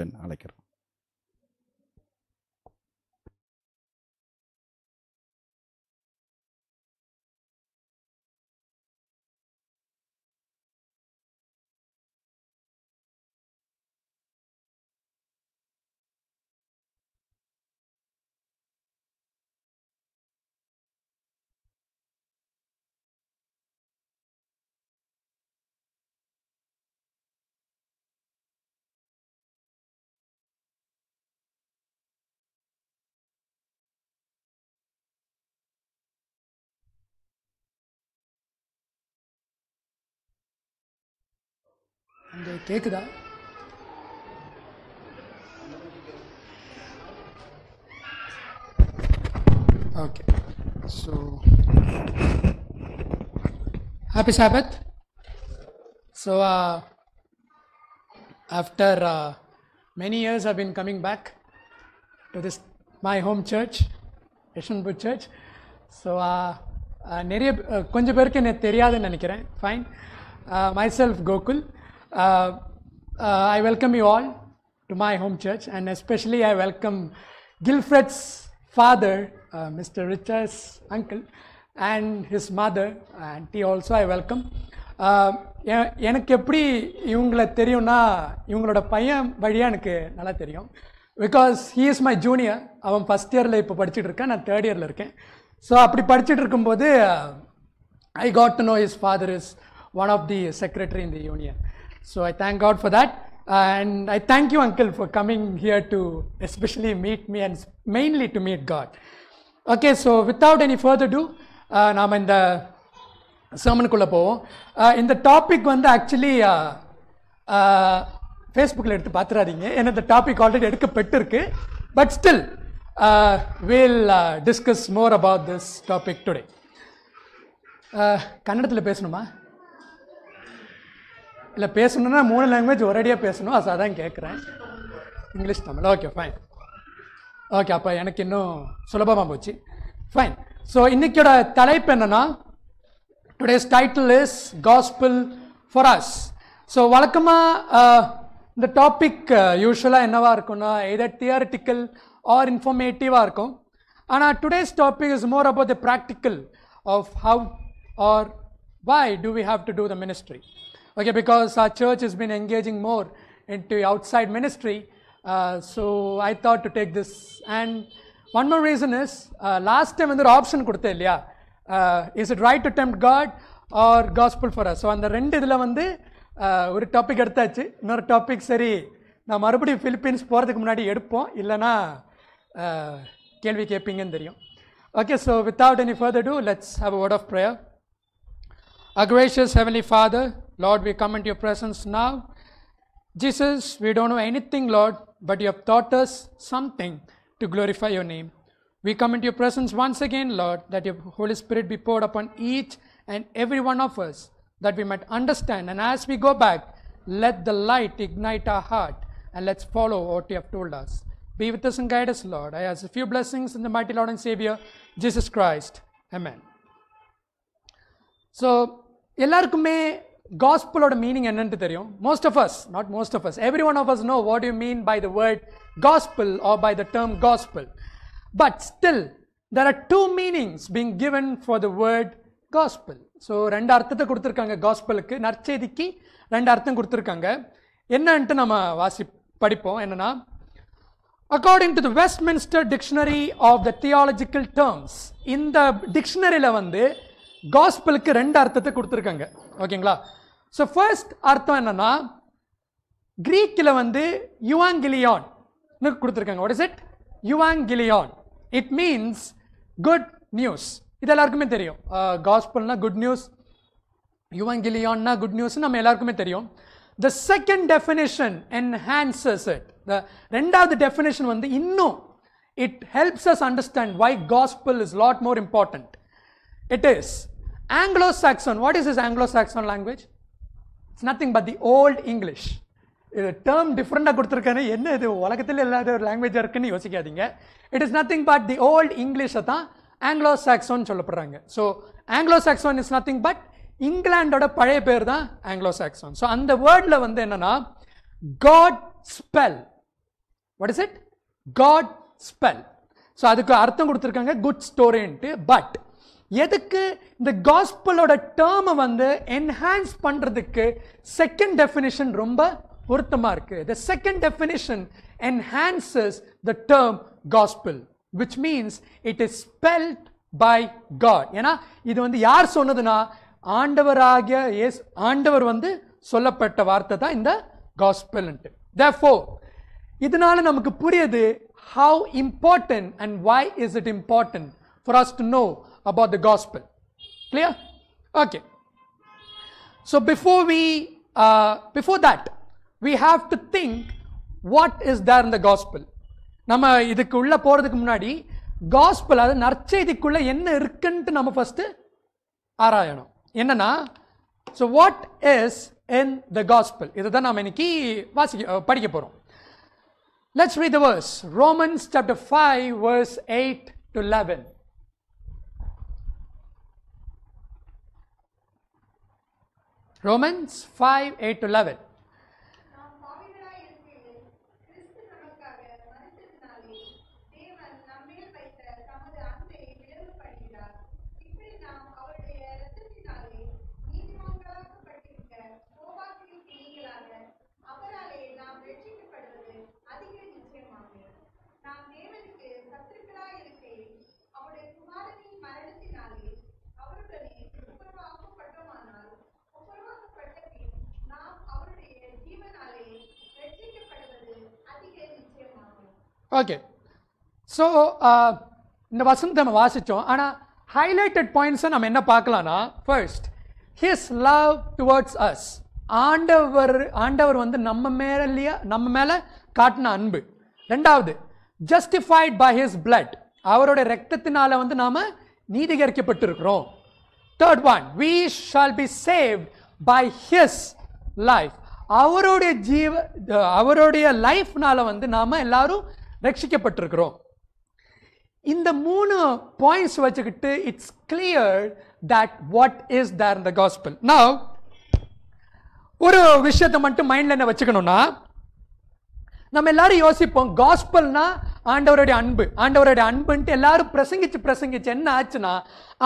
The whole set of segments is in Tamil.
على كده they take the okay so happy sabbath so uh, after uh, many years i've been coming back to this my home church yeshwanpur church so uh, நிறைய கொஞ்சம் பேருக்கு என்ன தெரியாதுன்னு நினைக்கிறேன் fine myself Gokul Uh, uh, I welcome you all to my home church, and especially I welcome Gilfred's father, uh, Mr. Richard's uncle, and his mother, auntie also I welcome. Uh, எனக்கு எப்படி இவங்களை தெரியும்னா இவங்களோட பையன் வழியாக எனக்கு நல்லா தெரியும் because he is my junior அவன் ஃபஸ்ட் இயரில் இப்போ படிச்சுட்டு இருக்கேன் நான் தேர்ட் இயரில் இருக்கேன் ஸோ அப்படி படிச்சுட்டு இருக்கும்போது I got to know his father is one of the secretary in the union So I thank God for that. And I thank you, Uncle, for coming here to especially meet me and mainly to meet God. Okay so without any further ado நாம் இந்த சர்மனுக்குள்ளே போவோம் uh, இந்த டாபிக் வந்து ஆக்சுவலி uh, uh, ஃபேஸ்புக்கில் எடுத்து பார்த்துறாதீங்க ஏன்னா இந்த டாபிக் ஆல்ரெடி எடுக்கப்பட்டிருக்கு but still we'll discuss more about this topic today கன்னடத்தில் பேசணுமா இல்லை பேசணுன்னா மூணு லாங்குவேஜ் ஒரேடியாக பேசணும் அது அதான் கேட்குறேன் English Tamil okay fine okay அப்போ எனக்கு இன்னும் சுலபமாக போச்சு ஃபைன் ஸோ இன்னைக்கோட தலைப்பு என்னென்னா today's title is gospel for us so வழக்கமாக இந்த டாபிக் யூஸ்வலாக என்னவாக இருக்கும்னா எதர் தியரிட்டிக்கல் ஆர் இன்ஃபர்மேட்டிவாக இருக்கும் ஆனால் today's topic is more about the practical of how or why do we have to do the ministry okay, because our church has been engaging more into outside ministry. Uh, so I thought to take this. And one more reason is uh, last time when the option uh, is it right to tempt God or gospel for us? So on the Rendidla Mande, ஒரு டாபிக் எடுத்தாச்சு இன்னொரு டாபிக் சரி நான் மறுபடியும் ஃபிலிப்பீன்ஸ் போகிறதுக்கு முன்னாடி எடுப்போம் இல்லைனா uh, கேள்வி Okay, so without any further ado, let's have a word of prayer. Prayer gracious heavenly Father. Lord, we come into your presence now. Jesus, we don't know anything, Lord, but you have taught us something to glorify your name. We come into your presence once again, Lord, that your Holy Spirit be poured upon each and every one of us, that we might understand. And as we go back, let the light ignite our heart, and let's follow what you have told us. Be with us and guide us, Lord. I ask a few blessings in the mighty Lord and Savior, Jesus Christ. Amen. So எல்லாருக்குமே காஸ்பிளோட மீனிங் என்னன்ட்டு தெரியும் most of us not most of us every one of us know what you mean by the word gospel or by the term gospel but still there are two meanings being given for the word gospel so ரெண்டு அர்த்தத்தை கொடுத்துருக்காங்க காஸ்பிளுக்கு நற்செய்திக்கு ரெண்டு அர்த்தம் கொடுத்துருக்காங்க என்னன்ட்டு நம்ம வாசி படிப்போம் என்னன்னா according to the Westminster dictionary of the theological terms இந்த டிக்ஷனரியில் வந்து காஸ்பிளுக்கு ரெண்டு அர்த்தத்தை கொடுத்துருக்காங்க ஓகேங்களா ஸோ ஃபர்ஸ்ட் அர்த்தம் என்னன்னா கிரீக்கில் வந்து யுவாங்கிலியான் கொடுத்துருக்காங்க வாட் இஸ் இட் யுவாங்கிலியான் இட் மீன்ஸ் குட் நியூஸ் இது எல்லாருக்குமே தெரியும் காஸ்பல்னா குட் நியூஸ் யுவாங்கிலியான்னா குட் நியூஸ் நம்ம எல்லாருக்குமே தெரியும் the second definition enhances it த ரெண்டாவது டெஃபினேஷன் வந்து இன்னும் it helps us understand why gospel is lot more important it is Anglo Saxon, what is is Anglo Saxon language It's nothing but the Old English இது டேர்ம் டிஃப்ரெண்டாக கொடுத்துருக்காரு என்ன இது உலகத்தில் இல்லாத ஒரு லாங்குவேஜாக இருக்குன்னு யோசிக்காதீங்க it is nothing but the old இங்கிலீஷை தான் ஆங்கிலோ சாக்சோன் சொல்லப்படுறாங்க so Anglo Saxon is nothing but இங்கிலாண்டோட பழைய பேர் தான் ஆங்கிலோ சாக்சோன் ஸோ அந்த வேர்டில் வந்து என்னன்னா God spell what is it God spell so அதுக்கு அர்த்தம் கொடுத்துருக்காங்க குட் ஸ்டோரின்ட்டு பட் எதுக்கு இந்த காஸ்பிளோட டேர்மை வந்து என்ஹான்ஸ் பண்ணுறதுக்கு செகண்ட் டெஃபினிஷன் ரொம்ப பொருத்தமாக இருக்குது the second definition enhances the term gospel which means it is spelled by God ஏன்னா இது வந்து யார் சொன்னதுன்னா ஆண்டவராகிய எஸ் ஆண்டவர் வந்து சொல்லப்பட்ட வார்த்தை தான் இந்த காஸ்பிள்ன்ட்டு தேஃபோ இதனால நமக்கு புரியுது how important and why is it important for us to know about the gospel. Clear? Okay. So before we, uh, before that, we have to think what is there இந்த காஸ்பிள் நம்ம இதுக்கு உள்ளே போகிறதுக்கு முன்னாடி காஸ்பிள் அது நற்செய்திக்குள்ளே என்ன இருக்குன்ட்டு நம்ம ஃபஸ்ட்டு ஆராயணும் என்னன்னா so what is in the gospel இதை தான் நம்ம இன்னைக்கு வாசிக்க படிக்க போகிறோம் let's read the verse Romans chapter five verse eight to eleven Romans 5 8 11. Okay so uh, இந்த வசந்த் நம்ம வாசித்தோம் ஆனால் ஹைலைட்டட் பாயிண்ட்ஸை நம்ம என்ன பார்க்கலாம்னா first his love towards us ஆண்டவர் ஆண்டவர் வந்து நம்ம மேலேயே நம்ம மேலே காட்டின அன்பு ரெண்டாவது ஜஸ்டிஃபைட் பை ஹிஸ் பிளட் அவருடைய ரத்தத்தினால வந்து நாம் நீதிகரிக்கப்பட்டிருக்கிறோம் third one we shall be save by his life அவருடைய ஜீவ அவருடைய லைஃப்னால வந்து நாம் எல்லாரும் ரட்சிக்கப்பட்டிருக்கிறோம் இந்த மூணு பாயிண்ட்ஸ் வச்சுக்கிட்டு it's clear that what is there இந்த காஸ்பிள் நான் ஒரு விஷயத்தை மட்டும் மைண்டில் என்ன வச்சுக்கணும்னா நம்ம எல்லாரும் யோசிப்போம் காஸ்பல்னா ஆண்டவருடைய அன்பு ஆண்டவருடைய அன்புன்ட்டு எல்லாரும் பிரசங்கிச்சு பிரசங்கிச்சு என்ன ஆச்சுன்னா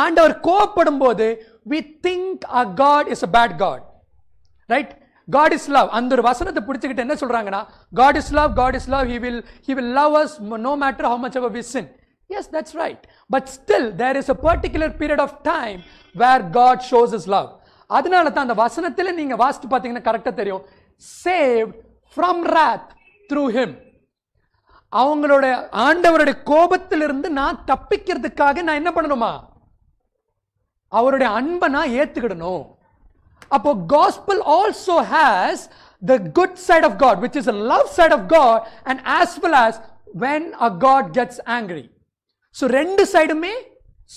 ஆண்டவர் கோவப்படும் போது we think a God is a bad God right God is love அந்த ஒரு வசனத்தை பிடிச்சிக்கிட்டு என்ன சொல்கிறாங்கன்னா God is love God is love he will he will love us no matter how much ever we sin yes that's right but still there is a particular period of time where God shows his love அதனால தான் அந்த வசனத்தில் நீங்கள் வாசித்து பார்த்தீங்கன்னா கரெக்டாக தெரியும் save from wrath through him அவங்களோட ஆண்டவருடைய கோபத்திலிருந்து நான் தப்பிக்கிறதுக்காக நான் என்ன பண்ணணுமா அவருடைய அன்பை நான் ஏற்றுக்கிடணும் അപ്പോൾ gospel also has the good side of God, which is a love side of God, and as well as when a God gets angry. So ரெண்டு சைடுமே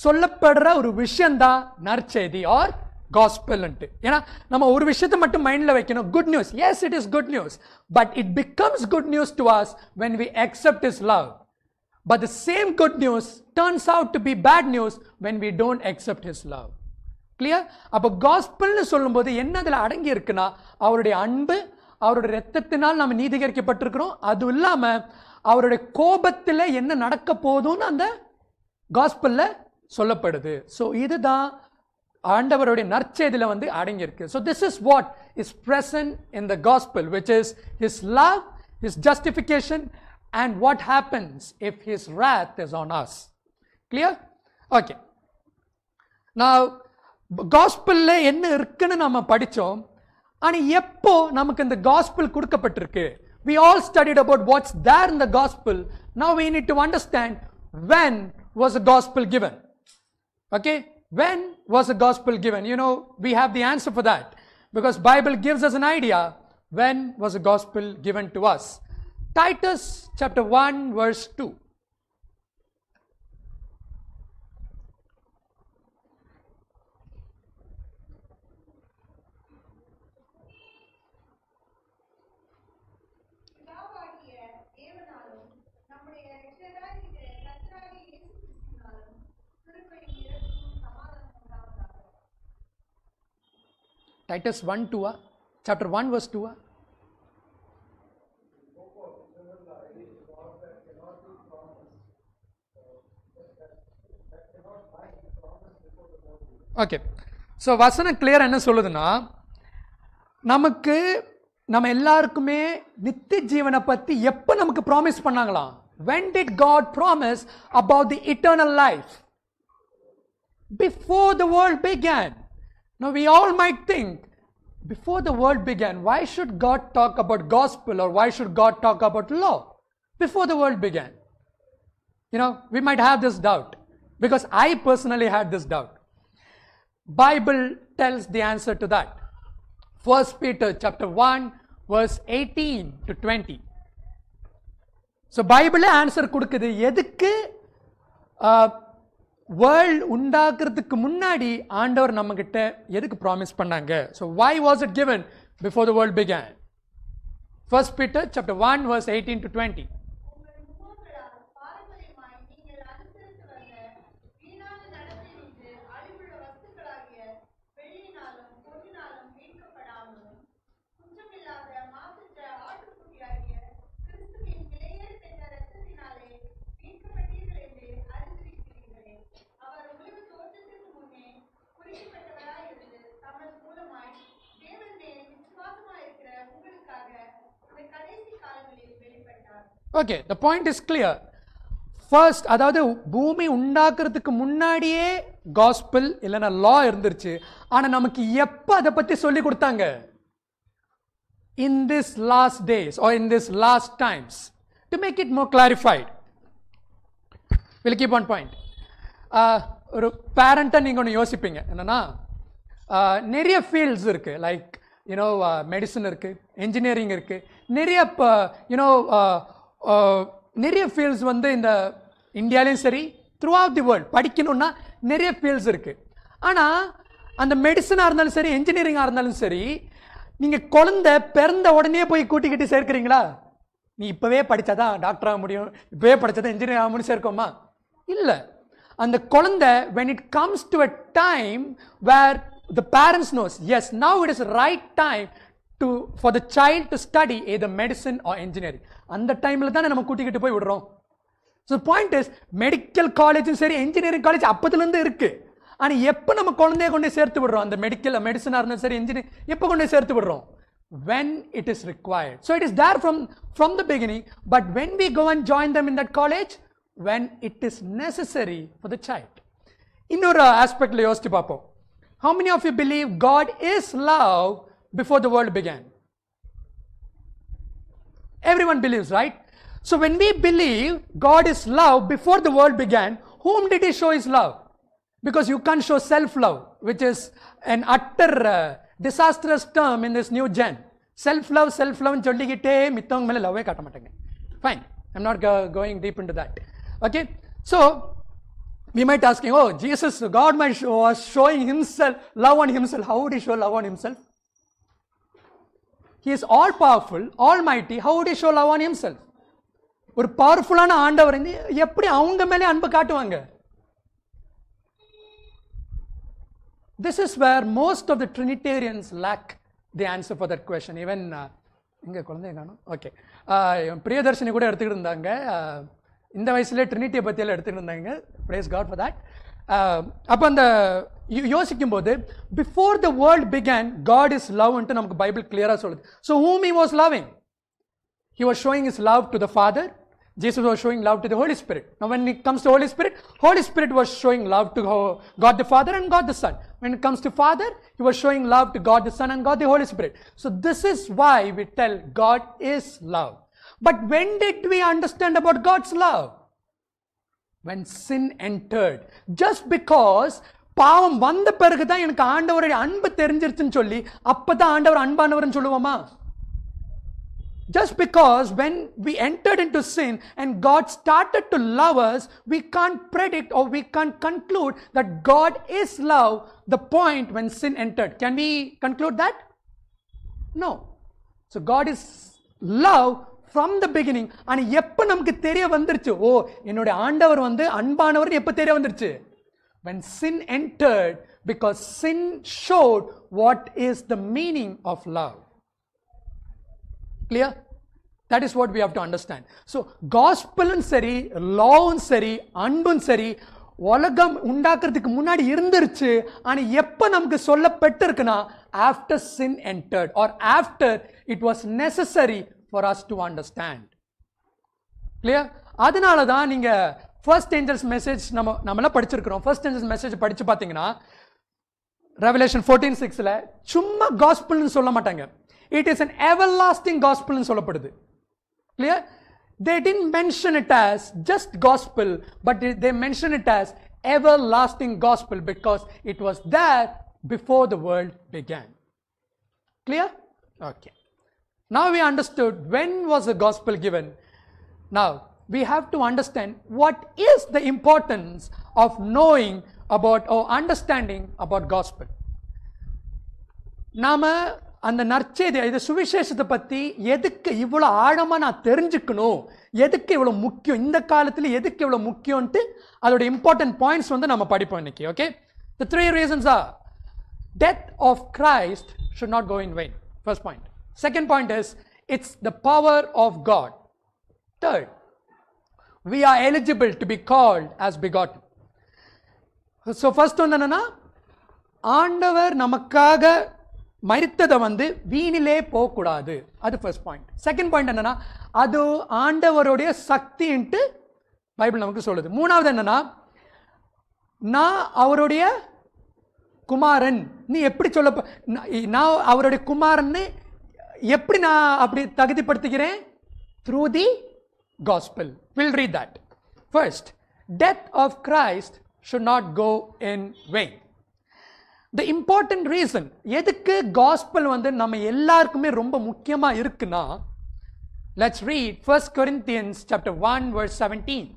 சொல்லப்படுற ஒரு விஷயந்தான் நற்செய்தி ஆர் காஸ்பல்ன்ட்டு ஏன்னா நம்ம ஒரு விஷயத்தை மட்டும் மைண்டில் வைக்கணும் good news yes it is good news but it becomes good news to us when we accept his love but the same good news turns out to be bad news when we don't accept his love clear அப்போ காஸ்பிள்னு சொல்லும்போது என்ன அதில் அடங்கி இருக்குன்னா அவருடைய அன்பு அவருடைய ரத்தத்தினால் நம்ம நீதிகரிக்கப்பட்டிருக்கிறோம் அது இல்லாமல் அவருடைய கோபத்தில் என்ன நடக்க போதும்னு அந்த காஸ்பிளில் சொல்லப்படுது ஸோ இதுதான் ஆண்டவருடைய நற்செய்தியில் வந்து அடங்கியிருக்கு so this is what is present in the gospel which is his love his justification and what happens if his wrath is on us clear okay நான் Gospel காஸ்பிளில் என்ன இருக்குன்னு நம்ம படித்தோம் ஆனால் எப்போ நமக்கு இந்த gospel கொடுக்கப்பட்டிருக்கு we all studied about what's there in the gospel now we need to understand when was the gospel given okay when was the gospel given you know we have the answer for that because bible gives us an idea when was the gospel given to us titus chapter 1 verse 2 Titus one டூவா சாப்டர் ஒன் வர்ஸ் டூவா ஓகே ஸோ வசனம் கிளியர் என்ன சொல்லுதுன்னா நமக்கு நம்ம எல்லாருக்குமே நித்திய ஜீவனை பற்றி எப்போ நமக்கு ப்ராமிஸ் பண்ணாங்களாம் when did God promise about the eternal life before the world began Now we all might think, before the world began, why should God talk about gospel or why should God talk about law? Before the world began. You know, we might have this doubt because I personally had this doubt. Bible tells the answer to that. First Peter chapter 1 verse 18 to 20. So பைபிளே ஆன்சர் கொடுக்குது எதுக்கு uh, வேர்ல்ட் உண்டாக்குறதுக்கு முன்னாடி ஆண்டவர் கிட்ட எதுக்கு ப்ராமிஸ் பண்ணாங்க so why was it given before the world began first Peter chapter one verse eighteen to twenty okay the point is clear first அதாவது பூமி உண்டாக்குறதுக்கு முன்னாடியே காஸ்பிள் இல்லைன்னா லா இருந்துருச்சு ஆனால் நமக்கு எப்போ அதை பற்றி சொல்லி கொடுத்தாங்க in this last days or in this last times to make it more clarified will keep on point ஒரு பேரண்ட்டாக நீங்கள் ஒன்று யோசிப்பீங்க என்னென்னா uh, நிறைய ஃபீல்ட்ஸ் இருக்குது லைக் யூனோ மெடிசன் இருக்குது என்ஜினியரிங் இருக்குது நிறைய இப்போ uh, யூனோ uh, நிறைய ஃபீல்ட்ஸ் வந்து இந்த இந்தியாலேயும் சரி த்ரூ ஆஃப் தி வேர்ல்ட் படிக்கணும்னா நிறைய ஃபீல்ட்ஸ் இருக்குது ஆனால் அந்த மெடிசனாக இருந்தாலும் சரி என்ஜினியரிங்காக இருந்தாலும் சரி நீங்கள் குழந்த பிறந்த உடனே போய் கூட்டிக்கிட்டு சேர்க்குறீங்களா நீ இப்போவே படித்தா தான் டாக்டர் ஆக முடியும் இப்போவே படித்தா தான் இன்ஜினியர் ஆக முடியும் சேர்க்கோமா இல்லை அந்த குழந்த when it comes to a time where the parents knows yes now it is right time to for the child to study a the medicine or engineering அந்த டைமில் தானே நம்ம கூட்டிக்கிட்டு போய் விடுறோம் ஸோ பாயிண்ட் இஸ் மெடிக்கல் காலேஜும் சரி இன்ஜினியரிங் காலேஜ் அப்போதுலேருந்து இருக்குது ஆனால் எப்போ நம்ம குழந்தைய கொண்டு சேர்த்து விடுறோம் அந்த மெடிக்கல் மெடிசனாக இருந்தாலும் சரி இன்ஜினியரிங் எப்போ கொண்டு சேர்த்து விடுறோம் when it is required. So it is there from from the beginning, but when we go and join them in that college, when it is necessary for the child. இன்னொரு ஆஸ்பெக்டில் யோசித்து பார்ப்போம் how many of you believe God is love before the world began Everyone believes, right? So when we believe God is love before the world began, whom did he show his love? Because you can't show self-love, which is an utter uh, disastrous term in this new gen. Self-love, self-love, சொல்லிக்கிட்டே மித்தவங்க மேலே லவ்வே காட்ட மாட்டாங்க Fine, I'm not going deep into that. Okay. So we might him, oh, Jesus, God was showing himself, love on himself. How would he show love on himself? He is all powerful all mighty how did show love on himself ஒரு பவர்ஃபுல்லான ஆண்டவர் வந்து எப்படி அவங்க மேலே அன்பு காட்டுவாங்க this is where most of the trinitarians lack the answer for that question even இங்கே குழந்தை காணும் ஓகே uh, பிரியதர்ஷினி கூட எடுத்துக்கிட்டு இருந்தாங்க uh, இந்த வயசுலேயே ட்ரினிட்டியை பற்றியெல்லாம் எடுத்துக்கிட்டு இருந்தாங்க place God for that Upon uh, the, அப்போ அந்த யோசிக்கும் போது before the world began God is லவ்ன்ட்டு Bible, clear கிளியராக சொல்லுது So whom he was loving, he was showing his love to the Father. Jesus was showing love to the Holy Spirit. Now, when it comes to Holy Spirit, Holy Spirit was showing love to God the Father and God the Son. When it comes to Father, He was showing love to God the Son and God the Holy Spirit. So, this is why we tell God is love. But when did we understand about God's love? when sin entered just because பாவம் வந்த பிறகு தான் எனக்கு ஆண்டவருடைய அன்பு தெரிஞ்சிருச்சுன்னு சொல்லி அப்போ தான் ஆண்டவர் அன்பானவர்னு சொல்லுவோமா just because when we entered into sin and God started to love us, we can't predict or we can't conclude that God is love the point when sin entered. Can we conclude that? No. So God is love from the beginning ஆனால் எப்போ நமக்கு தெரிய வந்துருச்சு ஓ என்னுடைய ஆண்டவர் வந்து அன்பானவர் எப்போ தெரிய வந்துருச்சு when sin entered because sin showed what is the meaning of love clear that is what we have to understand so காஸ்பலும் சரி லாவும் சரி அன்பும் சரி உலகம் உண்டாக்குறதுக்கு முன்னாடி இருந்துருச்சு ஆனால் எப்போ நமக்கு சொல்லப்பட்டிருக்குன்னா after sin entered or after it was necessary for us to understand இல்லையா அதனால தான் நீங்கள் ஃபர்ஸ்ட் ஏஞ்சல்ஸ் மெசேஜ் நம்ம நம்மளாம் படிச்சிருக்கிறோம் ஃபர்ஸ்ட் ஏஞ்சல்ஸ் மெசேஜ் படித்து பார்த்தீங்கன்னா ரெவலேஷன் ஃபோர்டீன் சிக்ஸில் சும்மா காஸ்பிள்னு சொல்ல மாட்டாங்க it is an everlasting காஸ்பிள்னு சொல்லப்படுது இல்லையா they didn't mention it as just gospel but they mention it as everlasting gospel because it was there before the world began clear okay Now we understood when was the gospel given. Now we have to understand what is the importance of knowing about or understanding about gospel. நாம் அந்த நற்செய்தி இது சுவிசேஷத்தை பற்றி எதுக்கு இவ்வளோ ஆழமாக நான் தெரிஞ்சுக்கணும் எதுக்கு இவ்வளோ முக்கியம் இந்த காலத்தில் எதுக்கு இவ்வளோ முக்கியம்ட்டு அதோட இம்பார்ட்டன்ட் பாயிண்ட்ஸ் வந்து நம்ம படிப்போம் இன்னைக்கு okay the three reasons are death of Christ should not go in vain first point Second point is, it's the power of God. Third, we are eligible to be called as begotten. So first ஒன்று என்னென்னா ஆண்டவர் நமக்காக மறித்ததை வந்து வீணிலே போகக்கூடாது அது ஃபர்ஸ்ட் பாயிண்ட் செகண்ட் பாயிண்ட் என்னன்னா அது ஆண்டவருடைய சக்தின்ட்டு பைபிள் நமக்கு சொல்லுது மூணாவது என்னன்னா நான் அவருடைய குமாரன் நீ எப்படி சொல்ல நான் அவருடைய குமாரன்னு எப்படி நான் அப்படி தகுதிப்படுத்துகிறேன் through the gospel will read that first death of Christ should not go in vain the important reason எதுக்கு காஸ்பிள் வந்து நம்ம எல்லாருக்குமே ரொம்ப முக்கியமாக இருக்குன்னா let's read first Corinthians chapter one verse seventeen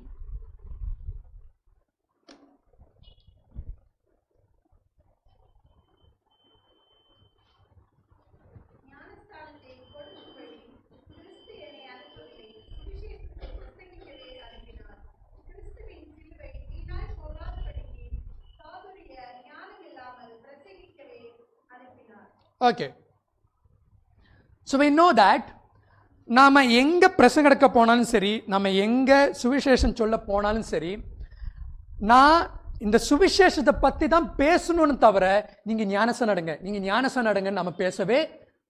okay so we know that நாம் எங்கே பிரசங்க கிடக்க போனாலும் சரி நம்ம எங்கே சுவிசேஷம் சொல்ல போனாலும் சரி நான் இந்த சுவிசேஷத்தை பற்றி தான் பேசணும்னு தவிர நீங்கள் ஞானசன் நடங்க நீங்கள் ஞானசம் நடங்கன்னு நம்ம பேசவே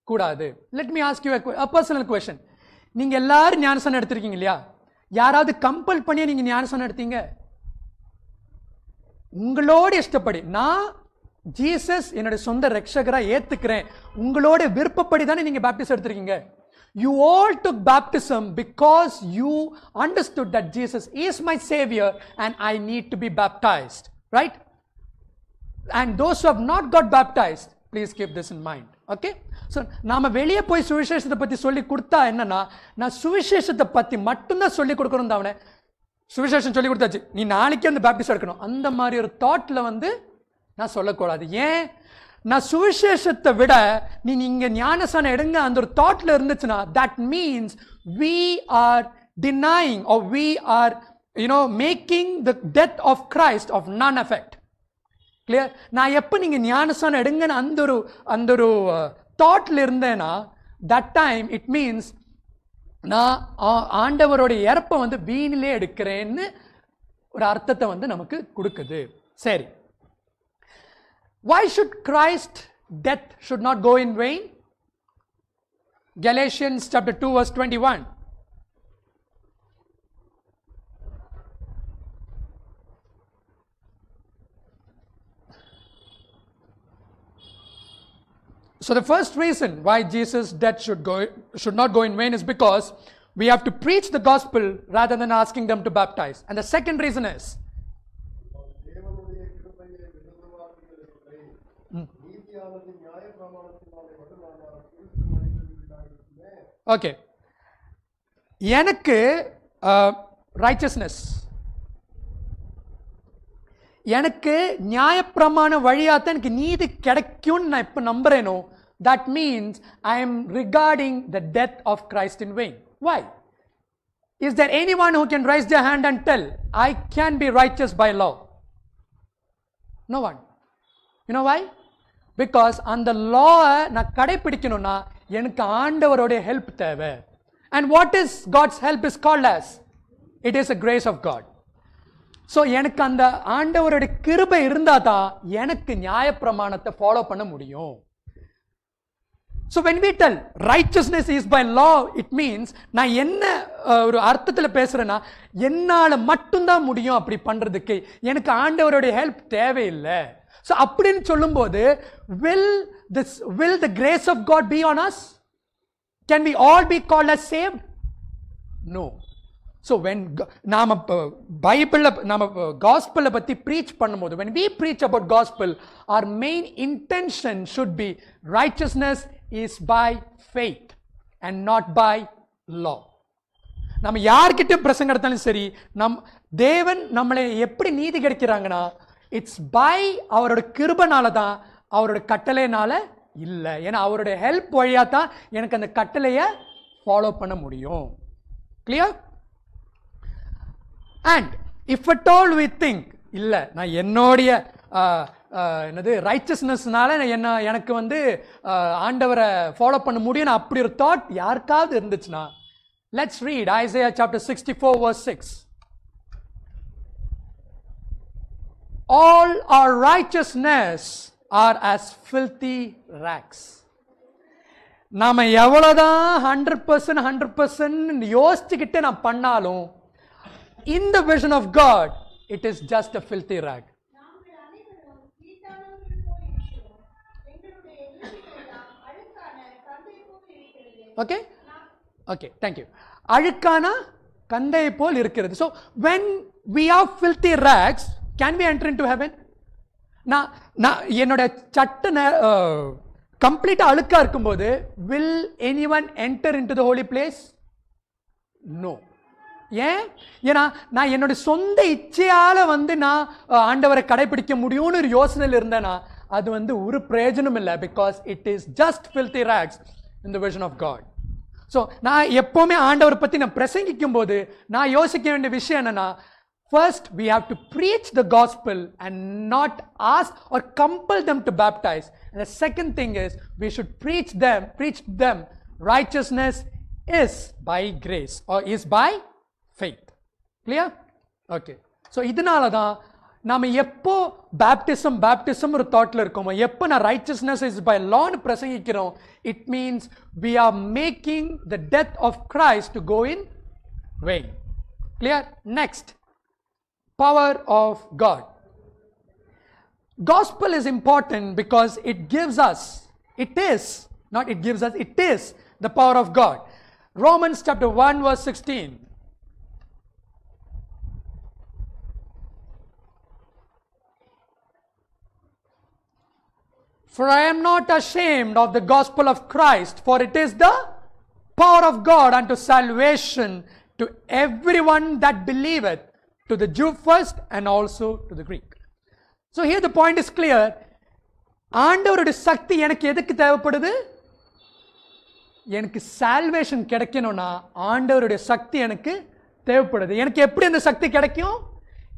கூடாது let me ask you a personal question நீங்கள் எல்லாரும் ஞானசனம் எடுத்திருக்கீங்க இல்லையா யாராவது கம்பல் பண்ணியே நீங்கள் ஞானசன் எடுத்தீங்க உங்களோட இஷ்டப்படி நான் ஜீசஸ் என்னுடைய சொந்த ரட்சகராக ஏற்றுக்கிறேன் உங்களோட விருப்பப்படி தானே நீங்கள் பேப்டிசம் எடுத்துருக்கீங்க you all took baptism because you understood that Jesus is my saviour and I need to be baptised right and those have not got baptised please keep this in mind okay so நாம் வெளியே போய் சுவிசேஷத்தை பற்றி சொல்லி கொடுத்தா என்னன்னா நான் சுவிசேஷத்தை பற்றி மட்டும்தான் சொல்லி கொடுக்குறோம் அவனை சுவிசேஷம் சொல்லி கொடுத்தாச்சு நீ நாளைக்கே அந்த பேப்டிஸ்ட் எடுக்கணும் அந்த மாதிரி ஒரு தாட்டில் வந்து நான் சொல்லக்கூடாது ஏன் நான் சுவிசேஷத்தை விட நீ இங்கே ஞானசான எடுங்க அந்த ஒரு தாட்டில் இருந்துச்சுன்னா that means we are denying or we are you know making the death of Christ of none effect clear நான் எப்போ நீங்கள் ஞானசானம் எடுங்கன்னு அந்த ஒரு அந்த ஒரு தாட்டில் uh, இருந்தேன்னா தட் டைம் இட் மீன்ஸ் நான் ஆண்டவருடைய இறப்பை வந்து வீணிலே எடுக்கிறேன்னு ஒரு அர்த்தத்தை வந்து நமக்கு கொடுக்குது சரி Why should Christ's death should not go in vain? Galatians chapter 2 verse 21. So the first reason why Jesus' death should go should not go in vain is because we have to preach the gospel rather than asking them to baptize. And the second reason is okay எனக்கு ரைச்சஸ்னஸ் எனக்கு நியாயப்பிரமான வழியாக தான் எனக்கு நீதி கிடைக்கும்னு நான் இப்போ நம்புகிறேனோ that means I am regarding the death of Christ in vain why is there any one who can raise the hand and tell I can be righteous by love no one you know why because அந்த லா நான் கடைபிடிக்கணும்னா எனக்கு ஆண்டவருடைய ஹெல்ப் தேவை and what is God's help is called as it is a grace of God so எனக்கு அந்த ஆண்டவருடைய கிருபை இருந்தால் தான் எனக்கு நியாயப்பிரமாணத்தை ஃபாலோ பண்ண முடியும் so when we tell righteousness is by law it means நான் என்ன ஒரு அர்த்தத்தில் பேசுகிறேன்னா என்னால் மட்டும்தான் முடியும் அப்படி பண்ணுறதுக்கு எனக்கு ஆண்டவருடைய ஹெல்ப் தேவையில்லை ஸோ அப்படின்னு சொல்லும்போது will this will the grace of God be on us can we all be call us no so when நாம் பைபிளில் நாம் காஸ்பிளை பற்றி ப்ரீச் பண்ணும்போது when we preach about gospel our main intention should be righteousness is by faith and not by law நம்ம யார்கிட்ட பிரசங்க எடுத்தாலும் சரி நம் தேவன் நம்மளை எப்படி நீதி கிடைக்கிறாங்கன்னா இட்ஸ் பை அவரோட கிருபனால தான் அவரோட கட்டளைனால இல்லை ஏன்னா அவரோட ஹெல்ப் வழியாக தான் எனக்கு அந்த கட்டளையை ஃபாலோ பண்ண முடியும் clear and if at all we think இல்லை நான் என்னுடைய என்னது ரைச்சஸ்னஸ்னால என்ன எனக்கு வந்து ஆண்டவரை ஃபாலோ பண்ண முடியும் அப்படி ஒரு தாட் யாருக்காவது இருந்துச்சுன்னா let's read Isaiah chapter sixty four verse six all our righteousness are as filthy rags நாம் எவ்வளோதான் ஹண்ட்ரட் பர்சன்ட் ஹண்ட்ரட் பர்சன்ட் யோசிச்சுக்கிட்டு நான் பண்ணாலும் in the vision of God it is just a filthy rag okay okay thank you அழுக்கான கந்தையை போல் இருக்கிறது so when we are filthy rags can we enter into heaven நான் நான் என்னோட சட்ட கம்ப்ளீட்டாக அழுக்காக இருக்கும்போது will any one enter into the holy place no ஏன் ஏன்னா நான் என்னுடைய சொந்த இச்சையால் வந்து நான் ஆண்டவரை கடைபிடிக்க முடியும்னு ஒரு யோசனையில் இருந்தேன்னா அது வந்து ஒரு பிரயோஜனம் இல்லை because it is just filthy rags in the vision of God so நான் எப்போவுமே ஆண்டவரை பற்றி நான் பிரசங்கிக்கும் போது நான் யோசிக்க வேண்டிய விஷயம் என்னென்னா First, we have to preach the gospel and not ask or compel them to baptize. And the second thing is we should preach them, preach them righteousness is by grace or is by faith. Clear? Okay. So இதனால தான் நாம் எப்போ பேப்டிசம் பேப்டிசம் ஒரு தாட்டில் இருக்கோமோ எப்போ நான் ரைச்சஸ்னஸ் இஸ் பை லான்னு பிரசங்கிக்கிறோம் it means we are making the death of Christ to go in vain clear next power of God. Gospel is important because it gives us, it is, not it gives us, it is the power of God. Romans chapter 1 verse 16. For I am not ashamed of the gospel of Christ, for it is the power of God unto salvation to everyone that believeth, to the Jew first and also to the Greek. So here the point is clear. ஆண்டவருடைய சக்தி எனக்கு எதுக்கு தேவைப்படுது எனக்கு சால்வேஷன் கிடைக்கணும்னா ஆண்டவருடைய சக்தி எனக்கு தேவைப்படுது எனக்கு எப்படி அந்த சக்தி கிடைக்கும்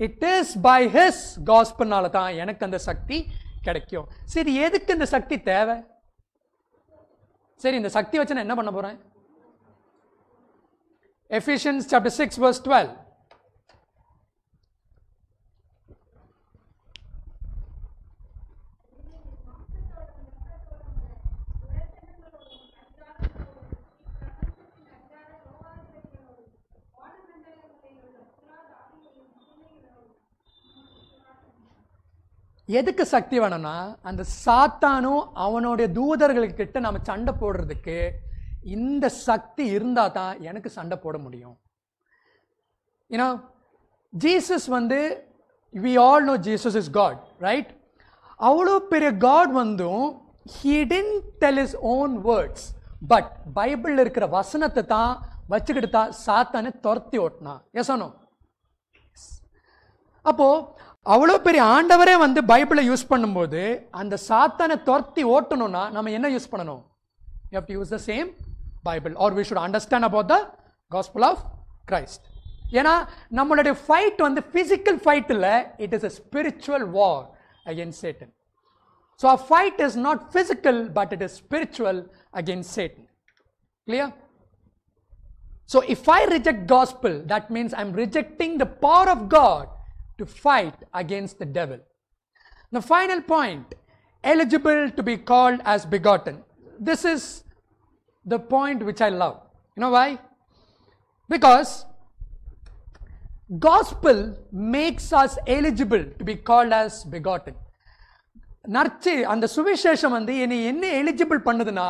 இட் இஸ் பை ஹிஸ் காஸ்பனால தான் எனக்கு அந்த சக்தி கிடைக்கும் சரி எதுக்கு இந்த சக்தி தேவை சரி இந்த சக்தி வச்சு நான் என்ன பண்ண போறேன் Ephesians chapter six verse twelve எதுக்கு சக்தி வேணும்னா அந்த சாத்தானும் அவனுடைய தூதர்கள்கிட்ட நம்ம சண்டை போடுறதுக்கு இந்த சக்தி இருந்தால் தான் எனக்கு சண்டை போட முடியும் ஏன்னா ஜீசஸ் வந்து we all know Jesus is God right அவ்வளோ பெரிய காட் வந்தும் he didn't tell his own words but பைபிளில் இருக்கிற வசனத்தை தான் வச்சுக்கிட்டு தான் சாத்தானு துரத்தி ஓட்டினான் எஸ் அப்போ அப்போது அவ்வளோ பெரிய ஆண்டவரே வந்து பைபிளை யூஸ் பண்ணும்போது அந்த சாத்தனை துரத்தி ஓட்டணும்னா நம்ம என்ன யூஸ் பண்ணணும் you to use the same Bible or we should understand about the gospel of Christ ஏன்னா நம்மளுடைய ஃபைட் வந்து ஃபிசிக்கல் ஃபைட் இல்லை it is a spiritual war against Satan so a fight is not physical but it is spiritual against Satan clear so if I reject gospel that means I am rejecting the power of God to fight against the devil. The final point eligible to be called as begotten. This is the point which I love. You know why? Because gospel makes us eligible to be called as begotten. நர்ச்சு அந்த சுவிசேஷம் வந்து என்னை என்ன எலிஜிபிள் பண்ணுதுன்னா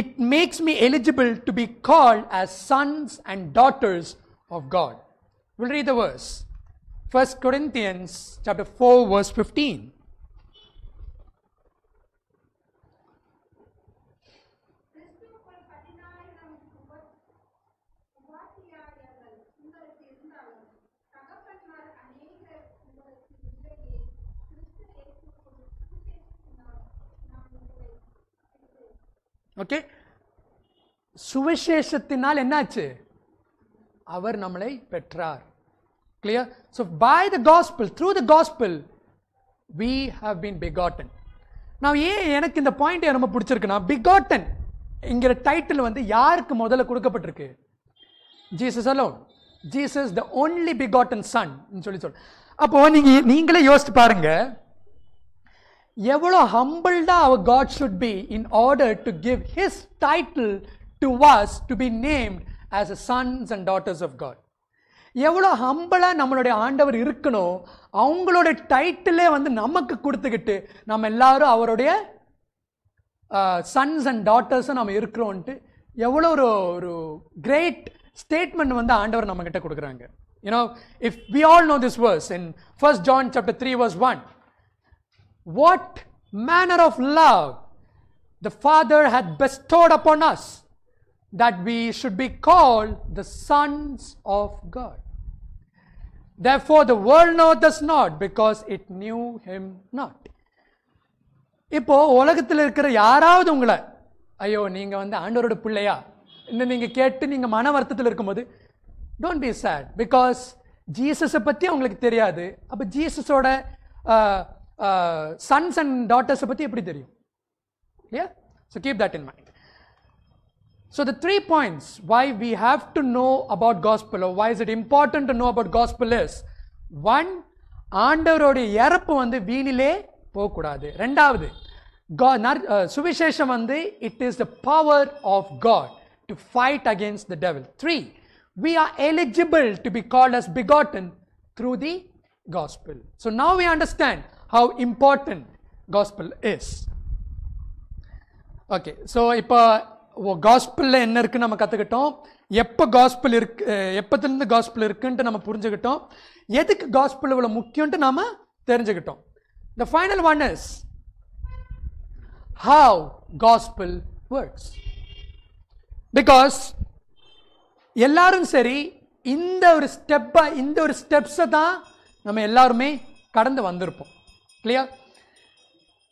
it makes me eligible to be sons as sons and daughters of God will read the verse First Corinthians chapter 4 verse 15. Okay சுவிசேஷத்தினால் என்னாச்சு அவர் நம்மளை பெற்றார் Clear? So, by the gospel, through the gospel, we have been begotten. நான் ஏன் எனக்கு இந்த பாயிண்ட் ரொம்ப பிடிச்சிருக்குன்னா பிகாட்டன் என்கிற டைட்டில் வந்து யாருக்கு முதல்ல கொடுக்கப்பட்டிருக்கு Jesus alone Jesus the only begotten son சொல்லி சொல் அப்போ நீங்கள் நீங்களே யோசிச்சு பாருங்க எவ்வளோ ஹம்பிள்டா அவர் God should be in order to give his title to was to be named as a sons and daughters of God எவ்வளோ ஹம்பலாக நம்மளுடைய ஆண்டவர் இருக்கணும் அவங்களோட டைட்டிலே வந்து நமக்கு கொடுத்துக்கிட்டு நம்ம எல்லாரும் அவருடைய சன்ஸ் அண்ட் டாட்டர்ஸும் நம்ம இருக்கிறோன்ட்டு எவ்வளோ ஒரு ஒரு கிரேட் ஸ்டேட்மெண்ட் வந்து ஆண்டவர் நம்மக்கிட்ட கொடுக்குறாங்க you know if we all know this verse in first John chapter three verse one what manner of love the Father hath bestowed upon us that we should be called the sons of God. Therefore, the world knoweth us not because it knew him not. இப்போ உலகத்தில் இருக்கிற யாராவது உங்களை ஐயோ நீங்கள் வந்து ஆண்டவரோட பிள்ளையா இன்னும் நீங்கள் கேட்டு நீங்கள் மன வருத்தத்தில் இருக்கும்போது டோன்ட் பி சேட் பிகாஸ் ஜீசஸை பற்றி அவங்களுக்கு தெரியாது அப்போ ஜீசஸோட சன்ஸ் அண்ட் டாட்டர்ஸை பற்றி எப்படி தெரியும் இல்லையா so keep that in my So the three points why we have to know about gospel or why is it important to know about gospel is one under ஆண்டவருடைய இறப்பு வந்து வீணிலே போகக்கூடாது ரெண்டாவது சுவிசேஷம் வந்து it it is the power of God to fight against the devil. Three, we are eligible to be called as begotten through the gospel. So now we understand how important gospel is. Okay so இப்போ காஸ்பிளில் என்ன இருக்குன்னு நம்ம கற்றுக்கிட்டோம் எப்போ காஸ்பிள் இருக்கு எப்போத்துலேருந்து காஸ்பிள் இருக்குன்ட்டு நம்ம புரிஞ்சுக்கிட்டோம் எதுக்கு காஸ்பிள் இவ்வளோ முக்கியம்ட்டு நாம் தெரிஞ்சுக்கிட்டோம் the final one is have gospel words because எல்லாரும் சரி இந்த ஒரு ஸ்டெப்பை இந்த ஒரு ஸ்டெப்ஸை தான் நம்ம எல்லாருமே கடந்து வந்திருப்போம் clear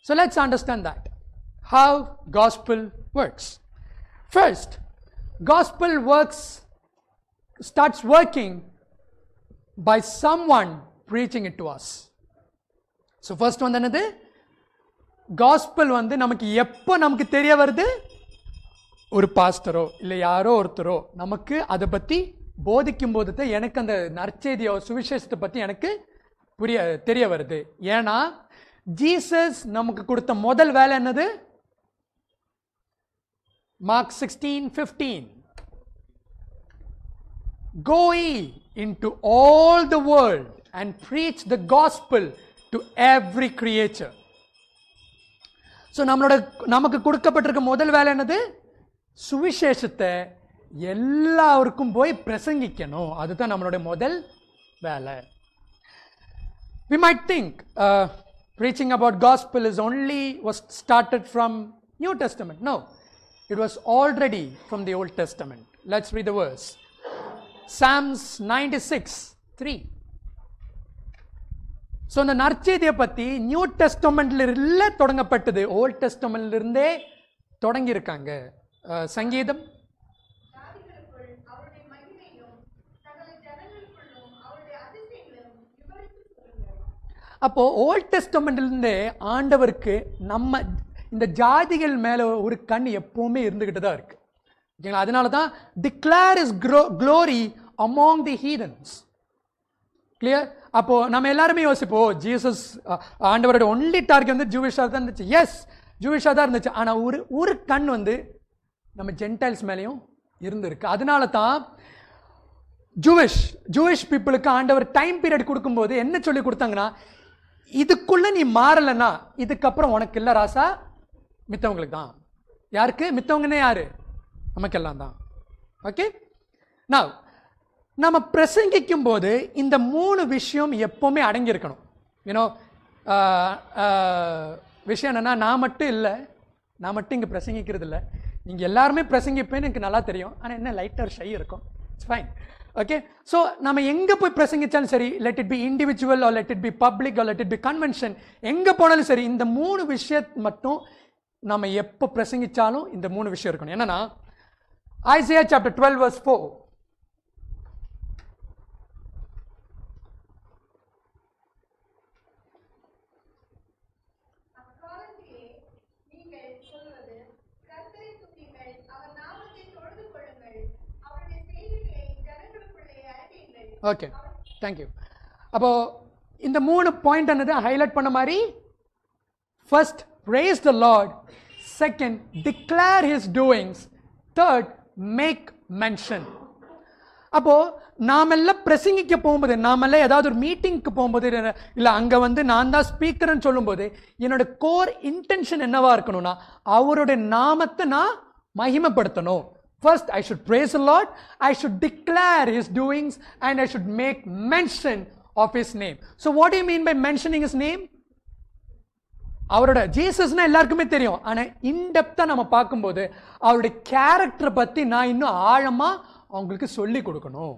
so let's understand that how gospel works First, gospel works starts working by someone preaching it to us. So first வந்து என்னது காஸ்பல் வந்து நமக்கு எப்போ நமக்கு தெரிய வருது ஒரு பாஸ்டரோ இல்லை யாரோ ஒருத்தரோ நமக்கு அதை பற்றி போதிக்கும் போது தான் எனக்கு அந்த நற்செய்தியோ சுவிசேஷத்தை பற்றி எனக்கு புரிய தெரிய வருது ஏன்னா ஜீசஸ் நமக்கு கொடுத்த முதல் வேலை என்னது Mark 16, 15. Go ye into all the world and preach the gospel to every creature. So, நம்மக்கு குடுக்கப்பட்டிருக்கு முதல் வேலை என்னது? சுவிஷேசுத்த எல்லா அவருக்கும் போய் பிரசங்கிக்கனோ. அதுதான் நம்மனுடை முதல் வேலை. We might think uh, preaching about gospel is only was started from New Testament. No. It was already from the Old Testament. Let's read the verse. Psalms 96, 3. So இந்த நற்செய்தியை பற்றி நியூ டெஸ்டமெண்ட்ல தொடங்கப்பட்டது ஓல்ட் டெஸ்டமெண்ட்லேருந்தே தொடங்கியிருக்காங்க சங்கீதம் அப்போ ஓல்ட் டெஸ்டமெண்ட்லேருந்தே ஆண்டவருக்கு நம்ம இந்த ஜாதிகள் மேலே ஒரு கண் எப்போவுமே இருந்துக்கிட்டு தான் இருக்குது ஓகேங்களா அதனால தான் declare his grow glory among the heathens clear அப்போது நம்ம எல்லாருமே யோசிப்போம் ஜீசஸ் ஆண்டவரோட ஒன்லி டார்கெட் வந்து ஜூவிஷாக தான் இருந்துச்சு எஸ் ஜூவிஷாக தான் இருந்துச்சு ஆனால் ஒரு ஒரு கண் வந்து நம்ம ஜென்டைல்ஸ் மேலேயும் இருந்திருக்கு அதனால தான் ஜூவிஷ் ஜூவிஷ் பீப்புளுக்கு ஆண்டவர் டைம் பீரியட் கொடுக்கும்போது என்ன சொல்லி கொடுத்தாங்கன்னா இதுக்குள்ளே நீ மாறலைன்னா இதுக்கப்புறம் உனக்கு இல்லை ராசா மித்தவங்களுக்கு தான் யாருக்கு மித்தவங்கன்னே யாரு நமக்கெல்லாம் தான் ஓகே நான் நம்ம பிரசங்கிக்கும் போது இந்த மூணு விஷயம் எப்போவுமே அடங்கியிருக்கணும் ஏன்னோ விஷயம் என்னென்னா நான் மட்டும் இல்லை நான் மட்டும் இங்கே பிரசங்கிக்கிறது இல்லை நீங்கள் எல்லாருமே பிரசங்கிப்பேன்னு எனக்கு நல்லா தெரியும் ஆனால் என்ன லைட்டர் ஷை இருக்கும் இட்ஸ் ஃபைன் ஓகே ஸோ நம்ம எங்கே போய் பிரசங்கிச்சாலும் சரி let it be individual or let it be public or let it be convention எங்கே போனாலும் சரி இந்த மூணு விஷயத்தை மட்டும் நம்ம எப்போ பிரசங்கிச்சாலும் இந்த மூணு விஷயம் இருக்கணும் என்னன்னா Isaiah chapter twelve verse four okay thank you அப்போது இந்த மூணு பாயிண்ட் என்னது ஹைலைட் பண்ண மாதிரி first praise the Lord. Second, declare his doings. Third make mention அப்போது நாமெல்லாம் பிரசங்கிக்க போகும்போது நாமெல்லாம் ஏதாவது ஒரு மீட்டிங்க்கு போகும்போது இல்லை அங்கே வந்து நான் தான் ஸ்பீக்கர்னு சொல்லும்போது என்னோட கோர் இன்டென்ஷன் என்னவா இருக்கணும்னா அவருடைய நாமத்தை நான் மகிமைப்படுத்தணும் first I should praise Lord I should declare his doings and I should make mention of his name so what you mean by mentioning his name அவரோட ஜீசஸ்னா எல்லாருக்குமே தெரியும் ஆனால் இன்டெப்த்தாக நம்ம பார்க்கும்போது அவருடைய கேரக்டரை பற்றி நான் இன்னும் ஆழமாக அவங்களுக்கு சொல்லி கொடுக்கணும்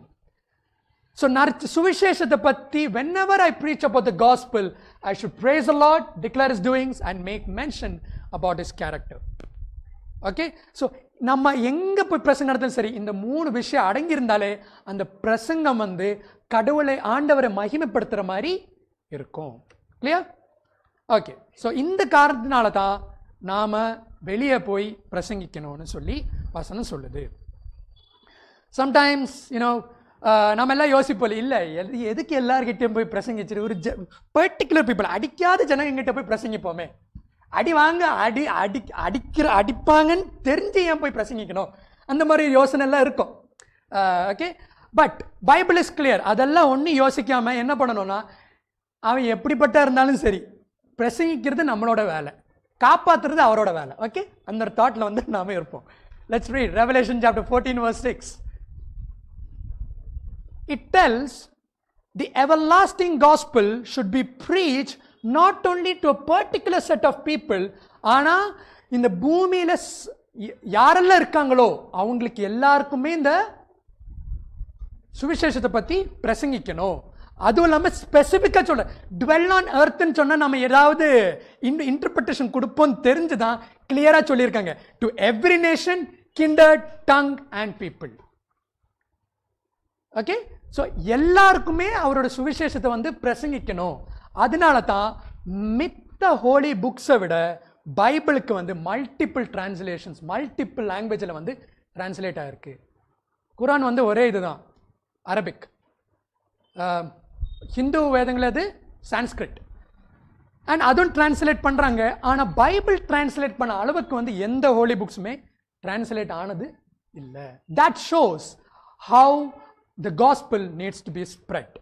ஸோ நர்ச் சுவிசேஷத்தை பற்றி whenever I preach about the gospel I should praise a Lord declare his doings and make mention about his character okay so நம்ம எங்கே போய் பிரசங்கம் நடத்தாலும் சரி இந்த மூணு விஷயம் அடங்கியிருந்தாலே அந்த பிரசங்கம் வந்து கடவுளை ஆண்டவரை மகிமைப்படுத்துகிற மாதிரி இருக்கும் இல்லையா ஓகே ஸோ இந்த காரணத்தினால தான் நாம் வெளியே போய் பிரசங்கிக்கணும்னு சொல்லி வசனம் சொல்லுது சம்டைம்ஸ் யூனோ நம்ம எல்லாம் யோசிப்போம் இல்லை எது எதுக்கு எல்லார்கிட்டையும் போய் பிரசங்கிச்சு ஒரு ஜ பர்டிகுலர் பீப்புள் அடிக்காத ஜனங்கிட்ட போய் பிரசங்கிப்போமே அடி வாங்க அடி அடி அடிக்கிற அடிப்பாங்கன்னு தெரிஞ்சு ஏன் போய் பிரசங்கிக்கணும் அந்த மாதிரி யோசனை எல்லாம் இருக்கும் okay but Bible is clear அதெல்லாம் ஒன்றும் யோசிக்காமல் என்ன பண்ணணும்னா அவன் எப்படிப்பட்ட இருந்தாலும் சரி பிரசங்கிக்கிறது நம்மளோட வேலை காப்பாற்றுறது அவரோட வேலை ஓகே அந்த தாட்டில் வந்து நாம இருப்போம் let's read Revelation chapter fourteen verse six it tells the everlasting gospel should be preach not only to a particular set of people ஆனால் இந்த பூமியில் யாரெல்லாம் இருக்காங்களோ அவங்களுக்கு எல்லாருக்குமே இந்த சுவிசேஷத்தை பற்றி பிரசங்கிக்கணும் அதுவும் இல்லாமல் ஸ்பெசிஃபிக்காக சொல்ல டுவெல் ஆன் அர்த்துன்னு சொன்னால் நம்ம ஏதாவது இன் இன்டர்பிரிட்டேஷன் கொடுப்போம் தெரிஞ்சு தான் கிளியராக சொல்லியிருக்காங்க to every nation kindred tongue and people okay so எல்லாருக்குமே அவரோட சுவிசேஷத்தை வந்து பிரசங்கிக்கணும் அதனால தான் மித்த ஹோலி புக்ஸை விட பைபிளுக்கு வந்து மல்டிபிள் டிரான்ஸ்லேஷன்ஸ் மல்டிபிள் லாங்குவேஜில் வந்து டிரான்ஸ்லேட் ஆகிருக்கு குரான் வந்து ஒரே இதுதான் அரபிக் ஹிந்து வேதங்கள் அது சான்ஸ்கிரிட் அண்ட் அதுவும் டிரான்ஸ்லேட் பண்ணுறாங்க ஆனால் பைபிள் டிரான்ஸ்லேட் பண்ண அளவுக்கு வந்து எந்த ஹோலி புக்ஸுமே டிரான்ஸ்லேட் ஆனது இல்லை that shows how the gospel needs to be spread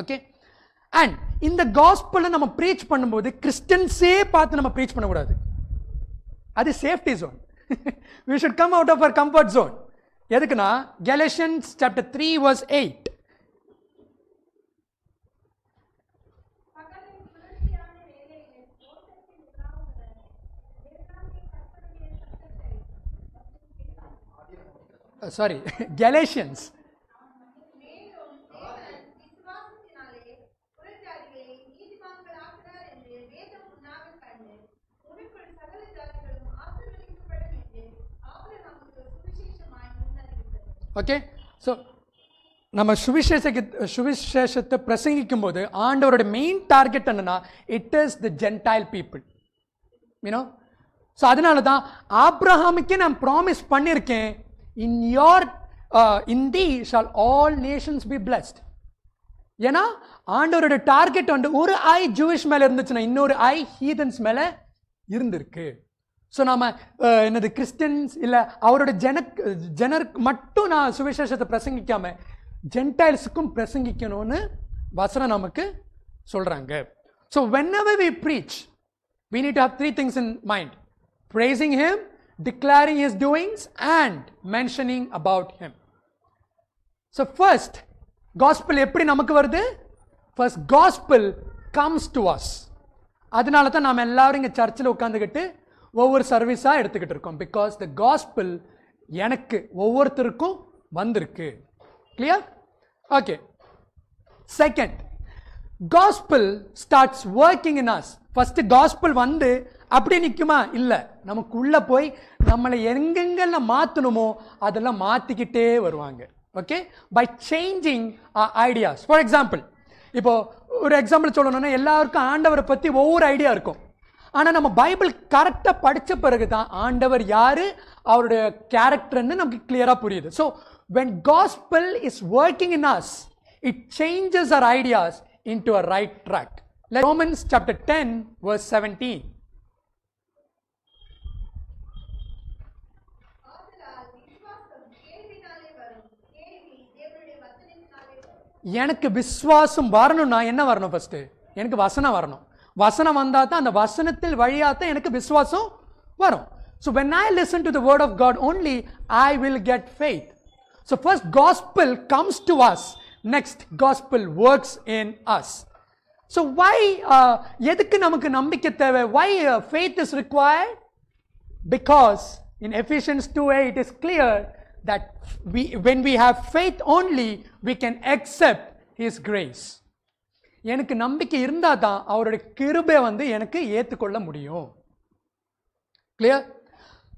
okay and இந்த காஸ்பிளை நம்ம ப்ரீச் பண்ணும்போது கிறிஸ்டன்ஸே பார்த்து நம்ம ப்ரீச் பண்ணக்கூடாது அது safety zone we should come out of our comfort zone எதுக்குன்னா Galatians chapter three verse eight sorry Galatians okay so நம்ம சுவிசேஷக்கு சுவிசேஷத்தை பிரசங்கிக்கும் போது ஆண்டவரோட மெயின் டார்கெட் என்னன்னா it is the Gentile people மீனோ ஸோ அதனால தான் ஆப்ரஹாமுக்கே நான் ப்ராமிஸ் பண்ணியிருக்கேன் in your in thee shall all nations be blessed ஏன்னா ஆண்டவரோட டார்கெட் வந்து ஒரு ஐ ஜூவிஷ் மேலே இருந்துச்சுன்னா இன்னொரு ஐ ஹீதன்ஸ் மேலே இருந்திருக்கு ஸோ நாம் uh, என்னது கிறிஸ்டின்ஸ் இல்லை அவரோட ஜனக் ஜனருக்கு மட்டும் நான் சுவிசேஷத்தை பிரசங்கிக்காம ஜென்டைல்ஸுக்கும் பிரசங்கிக்கணும்னு வசனம் நமக்கு சொல்கிறாங்க so whenever we preach we need have three things in mind praising him declaring his doings and mentioning about him. So first, gospel எப்படி நமக்கு வருது? First, gospel comes to us. அதனால தான் நாம் எல்லாரும் இங்கே சர்ச்சில் உட்காந்துக்கிட்டு ஒவ்வொரு சர்வீஸாக எடுத்துக்கிட்டு இருக்கோம் பிகாஸ் த காஸ்பிள் எனக்கு ஒவ்வொருத்தருக்கும் வந்திருக்கு clear okay second gospel starts working in us first gospel வந்து அப்படியே நிற்குமா இல்லை நமக்குள்ளே போய் நம்மளை எங்கெங்கெல்லாம் மாற்றணுமோ அதெல்லாம் மாற்றிக்கிட்டே வருவாங்க okay by changing ideas for example இப்போது ஒரு எக்ஸாம்பிள் சொல்லணும்னா எல்லாருக்கும் ஆண்டவரை பற்றி ஒவ்வொரு ஐடியா இருக்கும் ஆனால் நம்ம பைபிள் கரெக்டாக படித்த பிறகு தான் ஆண்டவர் யார் அவருடைய கேரக்டர்னு நமக்கு கிளியராக புரியுது so when gospel is working in us it changes our ideas into a right track Romans chapter ten verse seventeen எனக்கு விஸ்வாசம் வரணும்னா என்ன வரணும் ஃபஸ்ட்டு எனக்கு வசனம் வரணும் வசனம் வந்தால் தான் அந்த வசனத்தில் வழியாக தான் எனக்கு விஸ்வாசம் வரும் so when I listen to the word of God only I will get faith so first gospel comes to us next gospel works in us so why எதுக்கு நமக்கு நம்பிக்கை தேவை why faith is required because in Ephesians two it is clear that we, when we have faith only, we can accept His grace. எனக்கு நம்பிக்கை இருந்தால் தான் அவருடைய கிருபை வந்து எனக்கு ஏற்றுக்கொள்ள முடியும் கிளியர்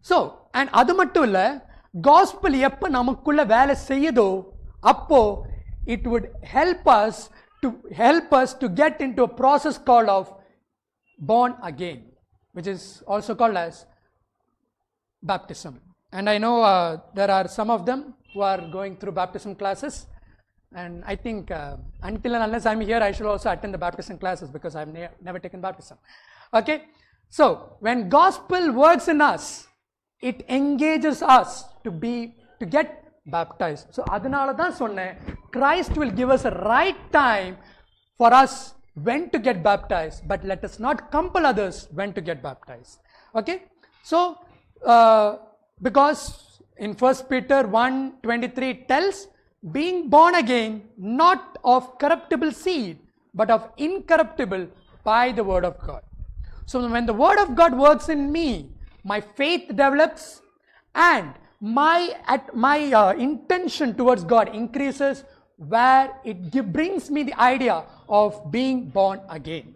ஸோ அண்ட் அது மட்டும் இல்லை காஸ்பிள் எப்போ நமக்குள்ள வேலை செய்யுதோ அப்போ it would help us to help us to get into a process call of born again, which is also call as baptism and I know uh, there are some of them who are going through baptism classes and I think uh, until and unless I'm here I should also attend the baptism classes because I've ne never taken baptism. Okay, so when gospel works in us, it engages us to be to get baptized. So அதனால தான் Christ will give us a right time for us when to get baptized but let us not compel others when to get baptized. Okay, so uh, because in 1 Peter 1 23 tells being born again not of corruptible seed but of incorruptible by the word of God. So when the word of God works in me, my faith develops and my at my uh, intention towards God increases where it give, brings me the idea of being born again.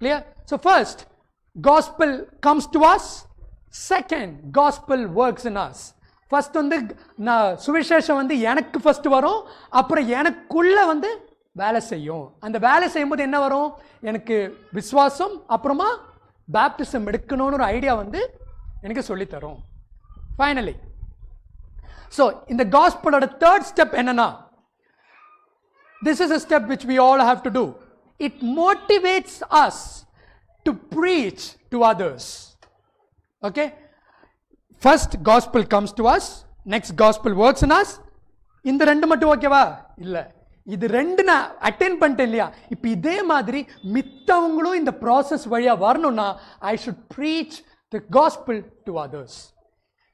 Clear? So first, gospel comes to us second gospel works in us first வந்து நான் சுவிசேஷம் வந்து எனக்கு ஃபஸ்ட்டு வரும் அப்புறம் எனக்குள்ளே வந்து வேலை செய்யும் அந்த வேலை செய்யும்போது என்ன வரும் எனக்கு விஸ்வாசம் அப்புறமா பேப்டிசம் எடுக்கணும்னு ஒரு ஐடியா வந்து எனக்கு சொல்லித்தரும் ஃபைனலி ஸோ இந்த காஸ்பிளோட தேர்ட் ஸ்டெப் என்னன்னா this is a step which we all have to do it motivates us to preach to others Okay. First gospel comes to us, next gospel works in us. இந்த ரெண்டு மட்டும் ஓகேவா இல்லை இது ரெண்டு நான் அட்டென்ட் பண்ணிட்டேன் இல்லையா இப்போ இதே மாதிரி மித்தவங்களும் இந்த ப்ராசஸ் வழியாக வரணும்னா I should preach the gospel to others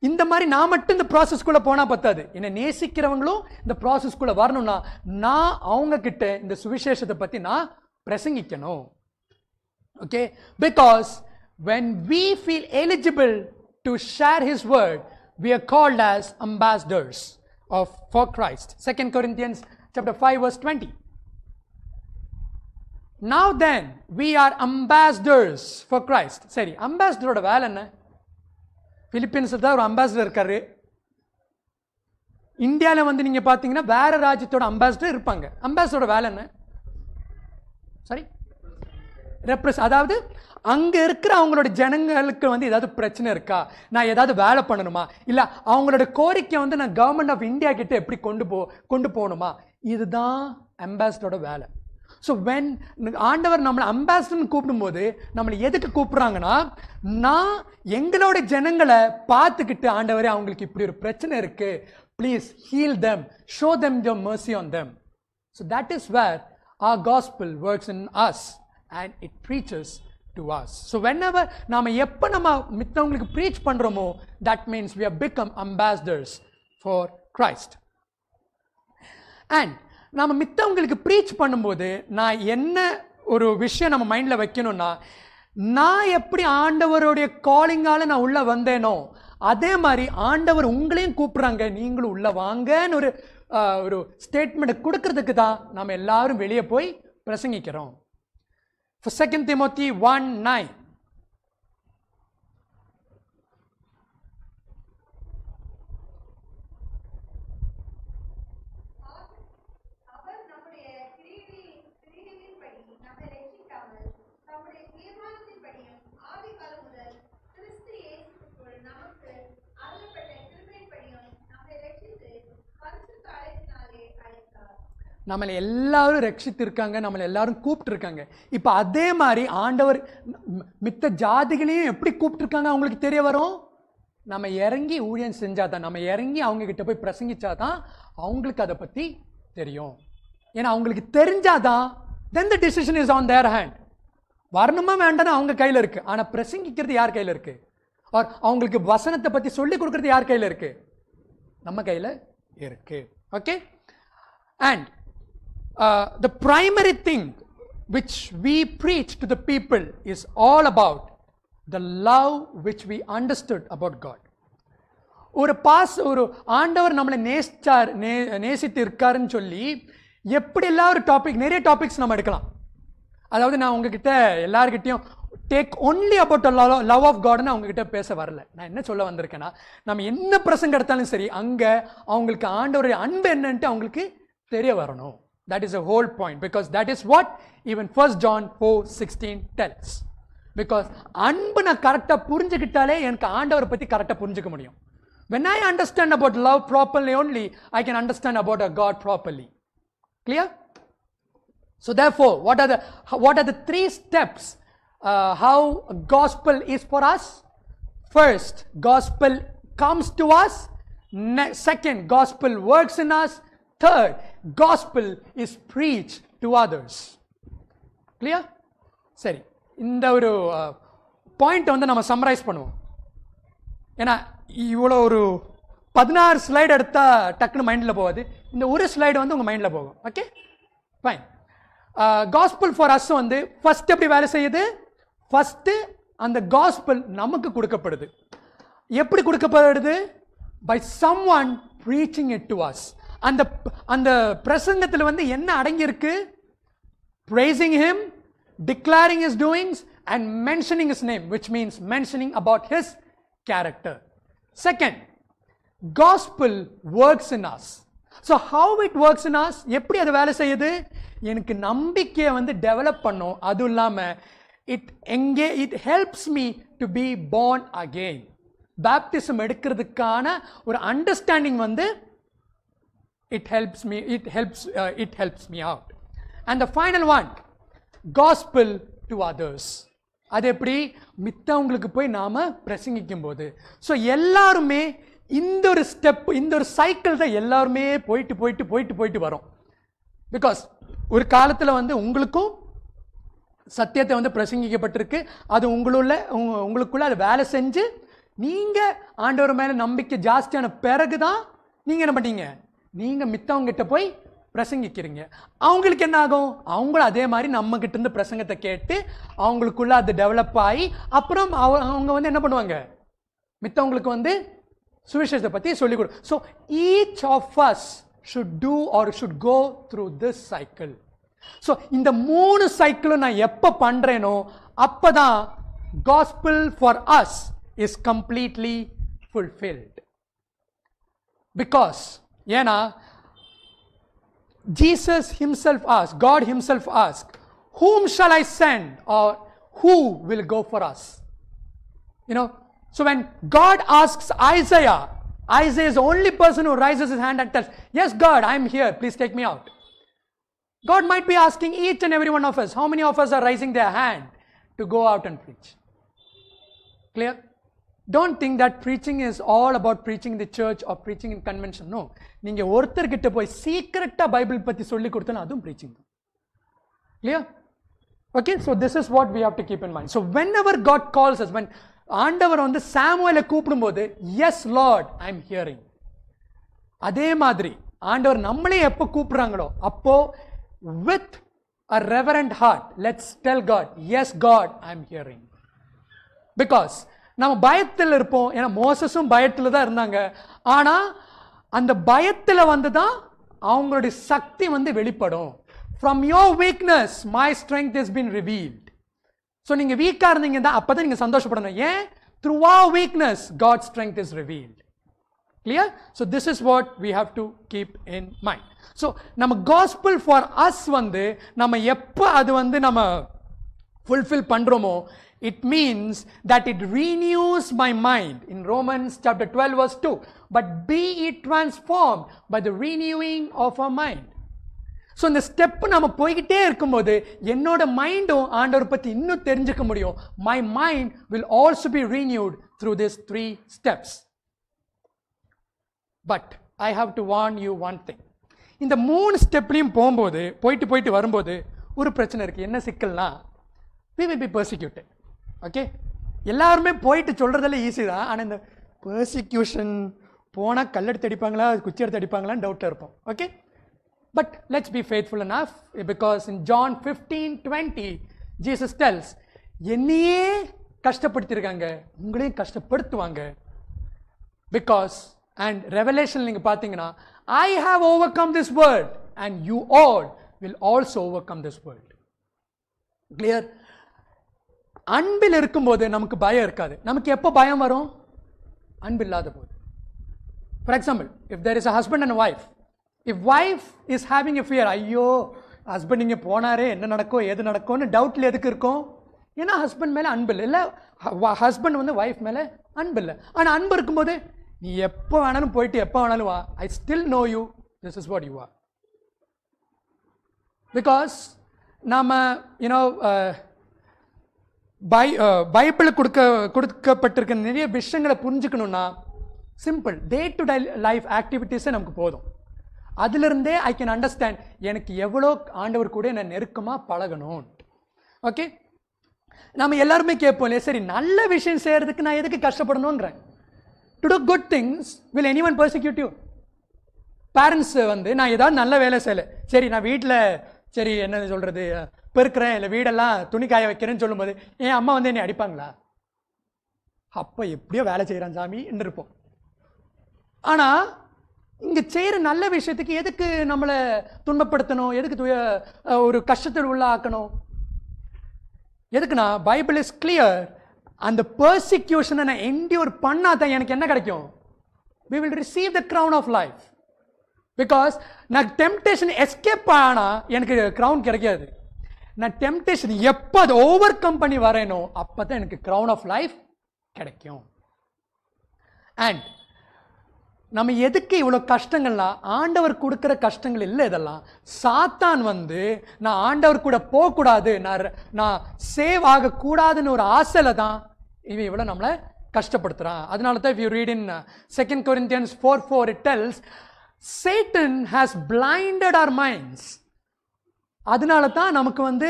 இந்த மாதிரி நான் மட்டும் இந்த ப்ராசஸ்குள்ளே போனால் பத்தாது என்னை நேசிக்கிறவங்களும் இந்த ப்ராசஸ்குள்ளே வரணும்னா நான் அவங்கக்கிட்ட இந்த சுவிசேஷத்தை பற்றி நான் பிரசங்கிக்கணும் okay because when we feel eligible to share his word we are called as ambassadors of for christ Second corinthians chapter 5 verse 20 now then we are ambassadors for christ sorry ambassador of vela enna philippines la or ambassador irukkaru india la vandu neenga pathinga vera rajyathoda ambassador irupanga ambassador oda vela enna sorry ரெப்ரஸ் அதாவது அங்கே இருக்கிற அவங்களோட ஜனங்களுக்கு வந்து ஏதாவது பிரச்சனை இருக்கா நான் ஏதாவது வேலை பண்ணணுமா இல்லை அவங்களோட கோரிக்கை வந்து நான் கவர்மெண்ட் ஆஃப் இந்தியா கிட்ட எப்படி கொண்டு போ கொண்டு போகணுமா இதுதான் அம்பாசிடரோட வேலை ஸோ வென் ஆண்டவர் நம்மளை அம்பாசிடர்னு கூப்பிடும்போது நம்மளை எதுக்கு கூப்பிட்றாங்கன்னா நான் எங்களோட ஜனங்களை பார்த்துக்கிட்டு ஆண்டவரே அவங்களுக்கு இப்படி ஒரு பிரச்சனை இருக்குது please heal them show them them mercy on them so that is where our gospel works in us and it preaches to us so whenever நாம் எப்போ நம்ம மித்தவங்களுக்கு ப்ரீச் பண்ணுறோமோ that means we are become ambassadors for Christ and நாம் மித்தவங்களுக்கு ப்ரீச் பண்ணும்போது நான் என்ன ஒரு விஷயம் நம்ம மைண்டில் வைக்கணும்னா நான் எப்படி ஆண்டவருடைய காலிங்கால் நான் உள்ளே வந்தேனோ அதே மாதிரி ஆண்டவர் உங்களையும் கூப்பிட்றாங்க நீங்களும் உள்ளே வாங்கன்னு ஒரு ஒரு ஸ்டேட்மெண்ட் கொடுக்கறதுக்கு தான் நம்ம எல்லாரும் வெளியே போய் பிரசங்கிக்கிறோம் For 2 Timothy 1 9, நம்மளை எல்லாரும் ரட்சித்திருக்காங்க நம்மளை எல்லாரும் கூப்பிட்டுருக்காங்க இப்போ அதே மாதிரி ஆண்டவர் மித்த ஜாதிகளையும் எப்படி கூப்பிட்டுருக்காங்க அவங்களுக்கு தெரிய வரும் நம்ம இறங்கி ஊழியன் செஞ்சால் தான் நம்ம இறங்கி அவங்கக்கிட்ட போய் பிரசங்கிச்சா தான் அவங்களுக்கு அதை பற்றி தெரியும் ஏன்னா அவங்களுக்கு தெரிஞ்சாதான் then the decision is on their hand வரணுமா வேண்டாம்னு அவங்க கையில் இருக்குது ஆனால் பிரசங்கிக்கிறது யார் கையில் இருக்குது ஆர் அவங்களுக்கு வசனத்தை பற்றி சொல்லி கொடுக்குறது யார் கையில் இருக்குது நம்ம கையில் இருக்குது okay and uh, the primary thing which we preach to the people is all about the love which we understood about God. ஒரு பாஸ் ஒரு ஆண்டவர் நம்மளை நேசிச்சார் நே நேசித்து இருக்காருன்னு சொல்லி எப்படியெல்லாம் ஒரு டாபிக் நிறைய டாபிக்ஸ் நம்ம எடுக்கலாம் அதாவது நான் உங்ககிட்ட எல்லாருக்கிட்டேயும் take only about love love of காட்னு அவங்ககிட்ட பேச வரல நான் என்ன சொல்ல வந்திருக்கேன்னா நம்ம என்ன பிரசங்க எடுத்தாலும் சரி அங்கே அவங்களுக்கு ஆண்டவருடைய அன்பு என்னன்ட்டு அவங்களுக்கு தெரிய வரணும் That is the whole point because that is what even 1 John 4:16 tells. Because when I understand about love properly only, I can understand about a God properly. Clear? So therefore, what are the what are the three steps uh, how gospel is for us? First, gospel comes to us. second, gospel works in us. Third, gospel is preached to others. clear? சரி இந்த ஒரு பாயிண்ட் வந்து நம்ம சம்ரைஸ் பண்ணுவோம் ஏன்னா இவ்வளோ ஒரு பதினாறு ஸ்லைடு எடுத்தால் டக்குன்னு மைண்டில் போகாது இந்த ஒரு ஸ்லைடு வந்து உங்கள் மைண்டில் போகும் okay fine gospel for us வந்து ஃபஸ்ட் எப்படி வேலை செய்யுது ஃபஸ்ட்டு அந்த காஸ்பிள் நமக்கு கொடுக்கப்படுது எப்படி கொடுக்கப்படுது by someone preaching it to us அந்த அந்த பிரசங்கத்தில் வந்து என்ன அடங்கியிருக்கு praising him declaring his doings and mentioning his name which means mentioning about his character second gospel works in us so how it works in us எப்படி அது வேலை செய்யுது எனக்கு நம்பிக்கையை வந்து டெவலப் பண்ணும் அதுவும் இல்லாமல் இட் எங்கே it helps me to be born again baptism எடுக்கிறதுக்கான ஒரு அண்டர்ஸ்டாண்டிங் வந்து it helps me it helps uh, it helps me out and the final one gospel to others அது எப்படி மித்தவங்களுக்கு போய் நாம் பிரசங்கிக்கும் போது ஸோ எல்லாருமே இந்த ஒரு ஸ்டெப் இந்த ஒரு சைக்கிள் தான் எல்லாருமே போயிட்டு போயிட்டு போயிட்டு போயிட்டு வரும் பிகாஸ் ஒரு காலத்தில் வந்து உங்களுக்கும் சத்தியத்தை வந்து பிரசங்கிக்கப்பட்டிருக்கு அது உங்களுள்ள உங்களுக்குள்ள அதை வேலை செஞ்சு நீங்கள் ஆண்டவர் மேலே நம்பிக்கை ஜாஸ்தியான பிறகு தான் நீங்கள் என்ன பண்ணீங்க நீங்கள் மித்தவங்கிட்ட போய் பிரசங்கிக்கிறீங்க அவங்களுக்கு என்ன ஆகும் அவங்களும் அதே மாதிரி நம்ம கிட்ட இருந்து பிரசங்கத்தை கேட்டு அவங்களுக்குள்ள அது டெவலப் ஆகி அப்புறம் அவங்க வந்து என்ன பண்ணுவாங்க மித்தவங்களுக்கு வந்து சுவிசேஷத்தை பற்றி சொல்லிக் கொடு so each of us should do or should go through this cycle so இந்த மூணு சைக்கிளும் நான் எப்போ பண்ணுறேனோ அப்போ தான் gospel for us is completely fulfilled because ஏன்னா Jesus himself asked, God himself asked, whom shall I send or who will go for us? You know, so when God asks Isaiah, Isaiah is the only person who raises his hand and says, Yes, God, I'm here, please take me out. God might be asking each and every one of us, How many of us are raising their hand to go out and preach? Clear? don't think that preaching is all about preaching the church or preaching in convention. No. நீங்கள் ஒருத்தர்கிட்ட போய் சீக்கிரட்டாக பைபிள் பற்றி சொல்லி கொடுத்தனா அதுவும் preaching தான் இல்லையா okay so this is what we have to keep in mind so whenever God calls us when ஆண்டவர் வந்து சாமுவேலை கூப்பிடும்போது yes Lord I am hearing அதே மாதிரி ஆண்டவர் நம்மளே எப்போ கூப்பிட்றாங்களோ அப்போ with a reverent heart let's tell God yes God I am hearing because நம்ம பயத்தில் இருப்போம் ஏன்னா மோசஸும் பயத்தில் தான் இருந்தாங்க ஆனால் அந்த பயத்தில் வந்து தான் அவங்களுடைய சக்தி வந்து வெளிப்படும் from your weakness my strength is been revealed so நீங்கள் வீக்காக இருந்தீங்க தான் அப்போ தான் நீங்கள் சந்தோஷப்படணும் ஏன் through our weakness God strength is revealed clear so this is what we have to keep in mind so நம்ம காஸ்பிள் ஃபார் அஸ் வந்து நம்ம எப்போ அது வந்து நம்ம ஃபுல்ஃபில் பண்ணுறோமோ It means that it renews my mind in Romans chapter 12 verse 2. But be it transformed by the renewing of our mind. So இந்த ஸ்டெப் நம்ம போய்கிட்டே இருக்கும்போது என்னோட மைண்டும் ஆண்டவர் பற்றி இன்னும் தெரிஞ்சுக்க முடியும் my mind will also be renewed through this three steps but I have to warn you one thing இந்த மூணு ஸ்டெப்லையும் போகும்போது போயிட்டு போயிட்டு வரும்போது ஒரு பிரச்சனை இருக்குது என்ன சிக்கல்னா we will be persecuted okay எல்லாருமே போயிட்டு சொல்கிறதெல்லாம் ஈஸி தான் ஆனால் இந்த பர்சிக்யூஷன் போனால் கல்லெடுத்து அடிப்பாங்களா குச்சி எடுத்து அடிப்பாங்களான்னு டவுட்டாக இருப்போம் okay but let's be faithful of because in John fifteen twenty Jesus tells என்னையே கஷ்டப்படுத்தியிருக்காங்க உங்களையும் கஷ்டப்படுத்துவாங்க பிகாஸ் அண்ட் ரெவலேஷன் நீங்கள் பார்த்தீங்கன்னா I have overcome this world and you all will also overcome this world clear அன்பில் இருக்கும்போது நமக்கு பயம் இருக்காது நமக்கு எப்போ பயம் வரும் அன்பு இல்லாத போது for example if there is a husband and wife if wife is having a fear ஐயோ ஹஸ்பண்ட் இங்கே போனாரே என்ன நடக்கும் எது நடக்கும்னு டவுட்டில் எதுக்கு இருக்கும் ஏன்னா ஹஸ்பண்ட் மேலே அன்பு இல்லை இல்லை ஹஸ்பண்ட் வந்து ஒய்ஃப் மேலே அன்பு இல்லை ஆனால் அன்பு இருக்கும்போது நீ எப்போ வேணாலும் போயிட்டு எப்போ வேணாலும் வா I still know you this is what you are because நாம் யூனோ பை பைபிள் கொடுக்க கொடுக்கப்பட்டிருக்க நிறைய விஷயங்களை புரிஞ்சுக்கணுன்னா simple day to day life ஆக்டிவிட்டீஸே நமக்கு போதும் அதிலிருந்தே ஐ கேன் அண்டர்ஸ்டாண்ட் எனக்கு எவ்வளோ ஆண்டவர் கூட நான் நெருக்கமாக பழகணும் ஓகே நம்ம எல்லாருமே கேட்போம் இல்லையா சரி நல்ல விஷயம் செய்கிறதுக்கு நான் எதுக்கு கஷ்டப்படணுன்றேன் to do good things will any anyone persecute parents வந்து நான் ஏதாவது நல்ல வேலை செய்யலை சரி நான் வீட்டில் சரி என்ன சொல்கிறது பெருக்கிறேன் இல்லை வீடெல்லாம் துணி காய வைக்கிறேன்னு சொல்லும்போது என் அம்மா வந்து என்னை அடிப்பாங்களா அப்போ எப்படியோ வேலை செய்கிறான் சாமி இருப்போம் ஆனால் இங்கே செய்கிற நல்ல விஷயத்துக்கு எதுக்கு நம்மளை துன்பப்படுத்தணும் எதுக்கு துய ஒரு கஷ்டத்தில் உள்ளாக்கணும் எதுக்குண்ணா பைபிள் இஸ் கிளியர் அந்த பர்சிக்யூஷனை நான் என்டியூர் பண்ணா தான் எனக்கு என்ன கிடைக்கும் we will receive the crown of life because நான் டெம்டேஷன் எஸ்கேப் ஆனால் எனக்கு க்ரௌன் கிடைக்காது நான் டெம்டேஷன் எப்போ அதை ஓவர் கம் பண்ணி வரேனோ அப்போ தான் எனக்கு க்ரௌன் ஆஃப் லைஃப் கிடைக்கும் அண்ட் நம்ம எதுக்கு இவ்வளோ கஷ்டங்கள்லாம் ஆண்டவர் கொடுக்குற கஷ்டங்கள் இல்லை இதெல்லாம் சாத்தான் வந்து நான் ஆண்டவர் கூட போகக்கூடாது நான் நான் சேவ் ஆகக்கூடாதுன்னு ஒரு ஆசையில் தான் இவன் இவ்வளோ நம்மளை கஷ்டப்படுத்துகிறான் அதனால தான் if you read in second Corinthians four four it tells Satan has blinded our minds அதனால தான் நமக்கு வந்து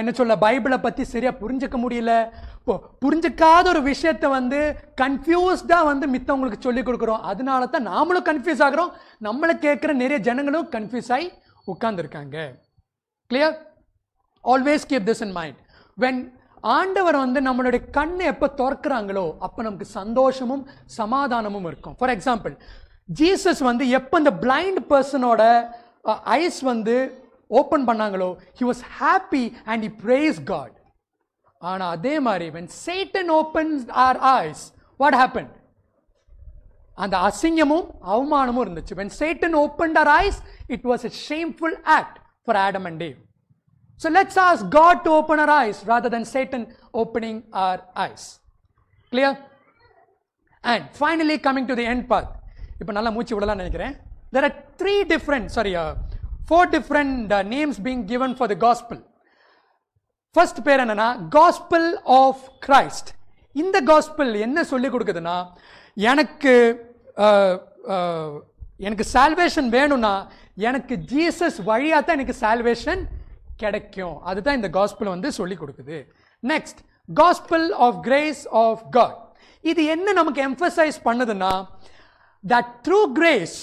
என்ன சொல்ல பைபிளை பற்றி சரியாக புரிஞ்சிக்க முடியல புரிஞ்சிக்காத ஒரு விஷயத்தை வந்து கன்ஃபியூஸ்டாக வந்து மித்தவங்களுக்கு சொல்லிக் கொடுக்குறோம் அதனால தான் நாமளும் கன்ஃபியூஸ் ஆகிறோம் நம்மளை கேட்குற நிறைய ஜனங்களும் கன்ஃபியூஸ் ஆகி உட்காந்துருக்காங்க clear always keep this in mind when ஆண்டவர் வந்து நம்மளுடைய கண்ணை எப்போ திறக்கிறாங்களோ அப்போ நமக்கு சந்தோஷமும் சமாதானமும் இருக்கும் ஃபார் எக்ஸாம்பிள் ஜீசஸ் வந்து எப்போ இந்த பிளைண்ட் பர்சனோட ஐஸ் வந்து ஓப்பன் பண்ணாங்களோ he was happy and he praise God ஆனால் அதே மாதிரி when Satan open our eyes what happen அந்த அசிங்கமும் அவமானமும் இருந்துச்சு when Satan open our eyes it was a shameful act for Adam and Eve So let's ask God to open our eyes rather than Satan opening our eyes. Clear? And finally, coming to the end path. இப்போ நல்லா மூச்சு விடலாம் நினைக்கிறேன் there are three different sorry four different names being given for the gospel first பேர் என்னன்னா காஸ்பிள் ஆஃப் கிரைஸ்ட் இந்த காஸ்பிள் என்ன சொல்லி கொடுக்குதுன்னா எனக்கு uh, uh, எனக்கு சால்வேஷன் வேணும்னா எனக்கு ஜீசஸ் வழியாக தான் எனக்கு சால்வேஷன் கிடைக்கும் அதுதான் இந்த காஸ்பிள் வந்து சொல்லி கொடுக்குது next gospel of grace of God இது என்ன நமக்கு எம்ஃபசைஸ் பண்ணுதுன்னா that through grace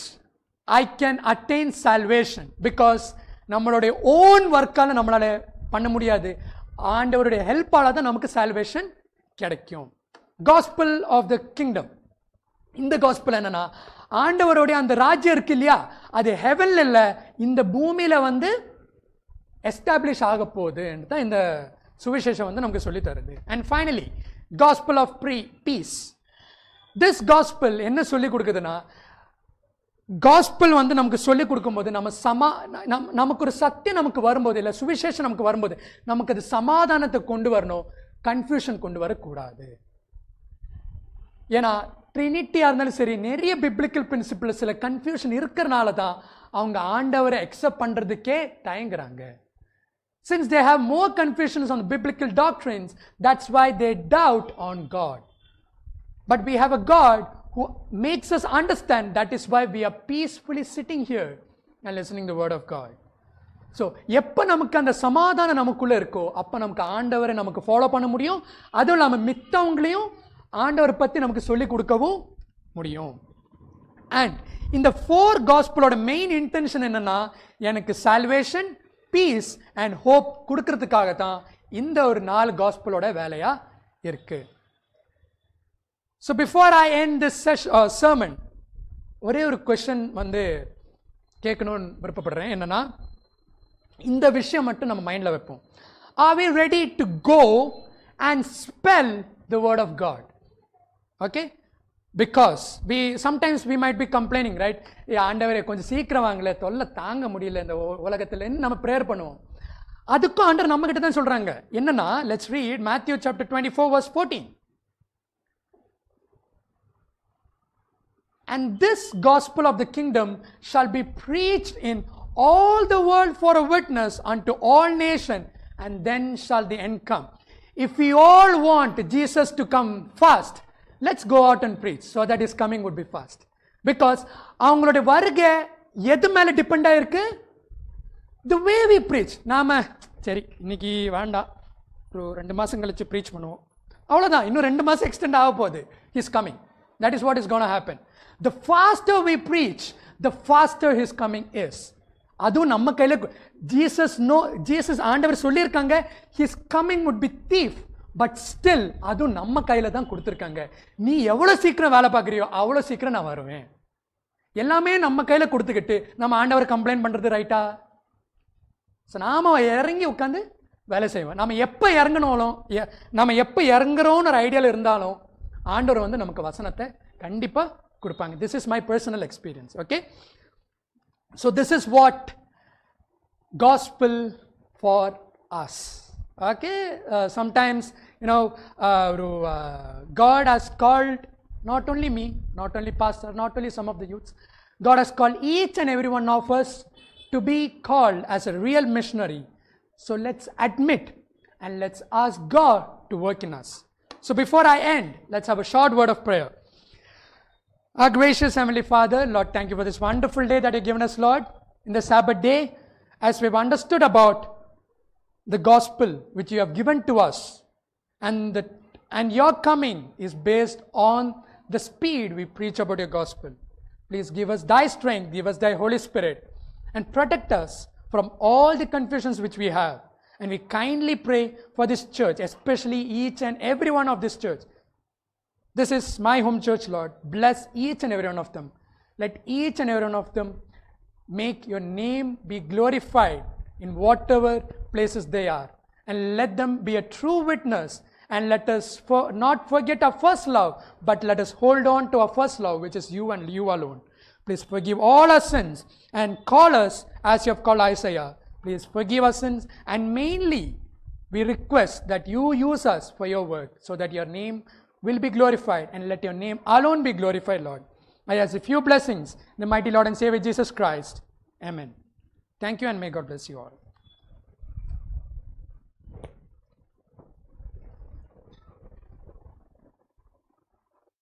I can attain salvation because நம்மளுடைய ஓன் ஒர்க்கால் நம்மளால் பண்ண முடியாது ஆண்டவருடைய ஹெல்ப்பால் தான் நமக்கு சால்வேஷன் கிடைக்கும் காஸ்பிள் ஆஃப் த கிங்டம் இந்த காஸ்பிள் என்னென்னா ஆண்டவருடைய அந்த ராஜ்யம் இருக்கு இல்லையா அது ஹெவன் இல்லை இந்த பூமியில் வந்து எஸ்டாப்ளிஷ் ஆக போகுதுன்னு தான் இந்த சுவிசேஷம் வந்து நமக்கு சொல்லி தருது and finally gospel of free peace this gospel என்ன சொல்லி கொடுக்குதுன்னா காஸ்பிள் வந்து நமக்கு சொல்லிக் கொடுக்கும்போது நம்ம சமா நம் நமக்கு ஒரு சக்தி நமக்கு வரும்போது இல்லை சுவிசேஷம் நமக்கு வரும்போது நமக்கு அது சமாதானத்தை கொண்டு வரணும் கன்ஃபியூஷன் கொண்டு வரக்கூடாது ஏன்னா ட்ரினிட்டியாக இருந்தாலும் சரி நிறைய பிப்ளிக்கல் பிரின்சிபிள் சில கன்ஃபியூஷன் இருக்கிறனால தான் அவங்க ஆண்டவரை அக்செப்ட் பண்ணுறதுக்கே தயங்குறாங்க since they have more confusions on biblical doctrines that's why they doubt on God but we have a God who makes us understand that is why we are peacefully sitting here and listening the word of God. So எப்போ நமக்கு அந்த சமாதானம் நமக்குள்ளே இருக்கோ அப்போ நமக்கு ஆண்டவரை நமக்கு ஃபாலோ பண்ண முடியும் அதுவும் இல்லாமல் மித்தவங்களையும் ஆண்டவரை பற்றி நமக்கு சொல்லிக் கொடுக்கவும் முடியும் அண்ட் இந்த ஃபோர் காஸ்பிளோட மெயின் இன்டென்ஷன் என்னென்னா எனக்கு சால்வேஷன் பீஸ் அண்ட் ஹோப் கொடுக்கறதுக்காக தான் இந்த ஒரு நாலு காஸ்பிளோட வேலையாக இருக்குது so before I end this செஷ் சர்மன் ஒரே ஒரு கொஷன் வந்து கேட்கணும்னு விருப்பப்படுறேன் என்னென்னா இந்த விஷயம் மட்டும் நம்ம மைண்டில் வைப்போம் are we ready to go and spell the word of God okay because we sometimes we might be complaining right ஆண்டவரே கொஞ்சம் சீக்கிரம் வாங்கலை தொல்லை தாங்க முடியல இந்த உலகத்துலன்னு நம்ம ப்ரேயர் பண்ணுவோம் அதுக்கும் ஆண்டர் நம்மக்கிட்ட தான் சொல்கிறாங்க என்னன்னா let's read Matthew chapter twenty four verse fourteen And this gospel of the kingdom shall be preached in all the world for a witness unto all nation, and then shall the end come. If we all want Jesus to come fast, let's go out and preach so that his coming would be fast. Because the way we preach, depend ஆகிருக்கு த வே வி ப்ரீச் நாம் சரி இன்னைக்கு வேண்டாம் ஒரு ரெண்டு மாதம் கழித்து ப்ரீச் பண்ணுவோம் அவ்வளோதான் இன்னும் ரெண்டு மாதம் எக்ஸ்டெண்ட் ஆக போகுது is coming that is what is gonna happen the faster we preach the faster his coming is அதுவும் நம்ம கையில் ஜீசஸ் நோ ஜீசஸ் ஆண்டவர் சொல்லியிருக்காங்க his coming would be thief but still அதுவும் நம்ம கையில் தான் கொடுத்துருக்காங்க நீ எவ்வளோ சீக்கிரம் வேலை பார்க்குறியோ அவ்வளோ சீக்கிரம் நான் வருவேன் எல்லாமே நம்ம கையில் கொடுத்துக்கிட்டு நம்ம ஆண்டவர் கம்ப்ளைண்ட் பண்ணுறது ரைட்டா ஸோ நாம் இறங்கி உட்காந்து வேலை செய்வோம் நம்ம எப்போ இறங்கினாலும் நம்ம எப்போ இறங்குறோன்னு ஒரு ஐடியாவில் இருந்தாலும் ஆண்டவர் வந்து நமக்கு வசனத்தை கண்டிப்பாக This is my personal experience. Experience okay so this is what gospel for us okay sometimes you know ஒரு God has not only me, not only pastor, not only some of the youths. God has called each and every one of us to be called as a real missionary. So let's admit and let's ask God to work in us. So before I end, let's have a short word of prayer. Our gracious Heavenly Father, Lord, thank you for this wonderful day that you've given us, Lord, in the Sabbath day, as we've understood about the gospel which you have given to us, and, the, and your coming is based on the speed we preach about your gospel. Please give us thy strength, give us thy Holy Spirit, and protect us from all the confusions which we have. And we kindly pray for this church, especially each and every one of this church, this is my home church, Lord. Bless each and every one of them. Let each and every one of them make your name be glorified in whatever places they are. And let them be a true witness. And let us for, not forget our first love, but let us hold on to our first love, which is you and you alone. Please forgive all our sins and call us as you have called Isaiah. Please forgive our sins and mainly we request that you use us for your work so that your name will be glorified and let your name alone be glorified, Lord. I ask a few blessings, the mighty Lord and Savior Jesus Christ. Amen. Thank you and may God bless you all.